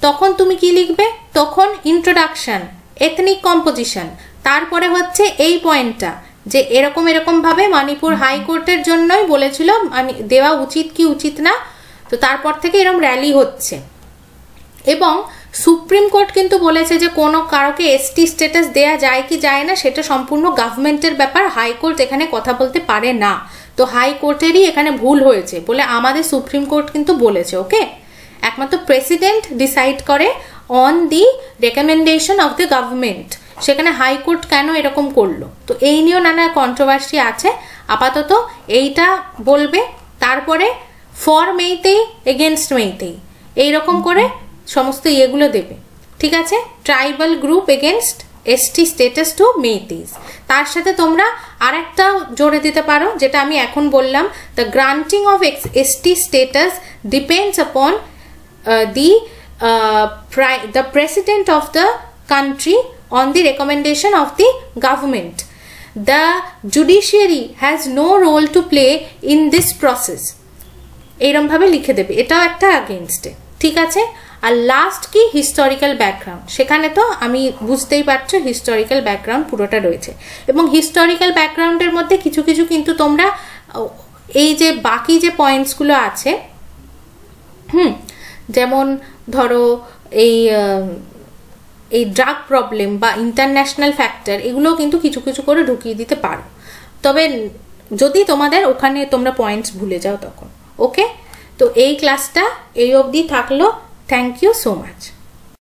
তখন তুমি কি লিখবে তখন ইন্ট্রোডাকশান এথনিক কম্পোজিশন তারপরে হচ্ছে এই পয়েন্টটা যে এরকম এরকমভাবে মণিপুর হাইকোর্টের জন্যই বলেছিল দেওয়া উচিত কি উচিত না তো তারপর থেকে এরম র্যালি হচ্ছে এবং সুপ্রিম কোর্ট কিন্তু বলেছে যে কোনো কারোকে এসটি স্ট্যাটাস দেয়া যায় কি যায় না সেটা সম্পূর্ণ গভর্নমেন্টের ব্যাপার হাইকোর্ট এখানে কথা বলতে পারে না তো হাইকোর্টেরই এখানে ভুল হয়েছে বলে আমাদের সুপ্রিম কোর্ট কিন্তু বলেছে ওকে একমাত্র প্রেসিডেন্ট ডিসাইড করে on the recommendation of the government সেখানে হাইকোর্ট কেন এরকম করলো তো এই নিয়েও নানা কন্ট্রোভার্সি আছে আপাতত এইটা বলবে তারপরে ফর মেইতেই এগেনস্ট মেইতেই এইরকম করে সমস্ত ইয়েগুলো দেবে ঠিক আছে tribal group against ST status to Meiteis তার সাথে তোমরা আর একটা জোরে দিতে পারো যেটা আমি এখন বললাম the granting of ex ST status depends upon the the president of the country on the recommendation of the government the judiciary has no role to play in this process এইরমভাবে লিখে দেবে এটাও একটা আগেনস্টে ঠিক আছে আর লাস্ট কি হিস্টোরিক্যাল ব্যাকগ্রাউন্ড সেখানে তো আমি বুঝতেই পারছো হিস্টোরিক্যাল ব্যাকগ্রাউন্ড পুরোটা রয়েছে এবং হিস্টোরিক্যাল ব্যাকগ্রাউন্ডের মধ্যে কিছু কিছু কিন্তু তোমরা এই যে বাকি যে পয়েন্টসগুলো আছে হুম যেমন ধরো এই এই ড্রাগ প্রবলেম বা ইন্টারন্যাশনাল ফ্যাক্টর এগুলো কিন্তু কিছু কিছু করে ঢুকিয়ে দিতে পারো তবে যদি তোমাদের ওখানে তোমরা পয়েন্টস ভুলে যাও তখন ওকে তো এই ক্লাসটা এই অবধি থাকলো Thank you so much.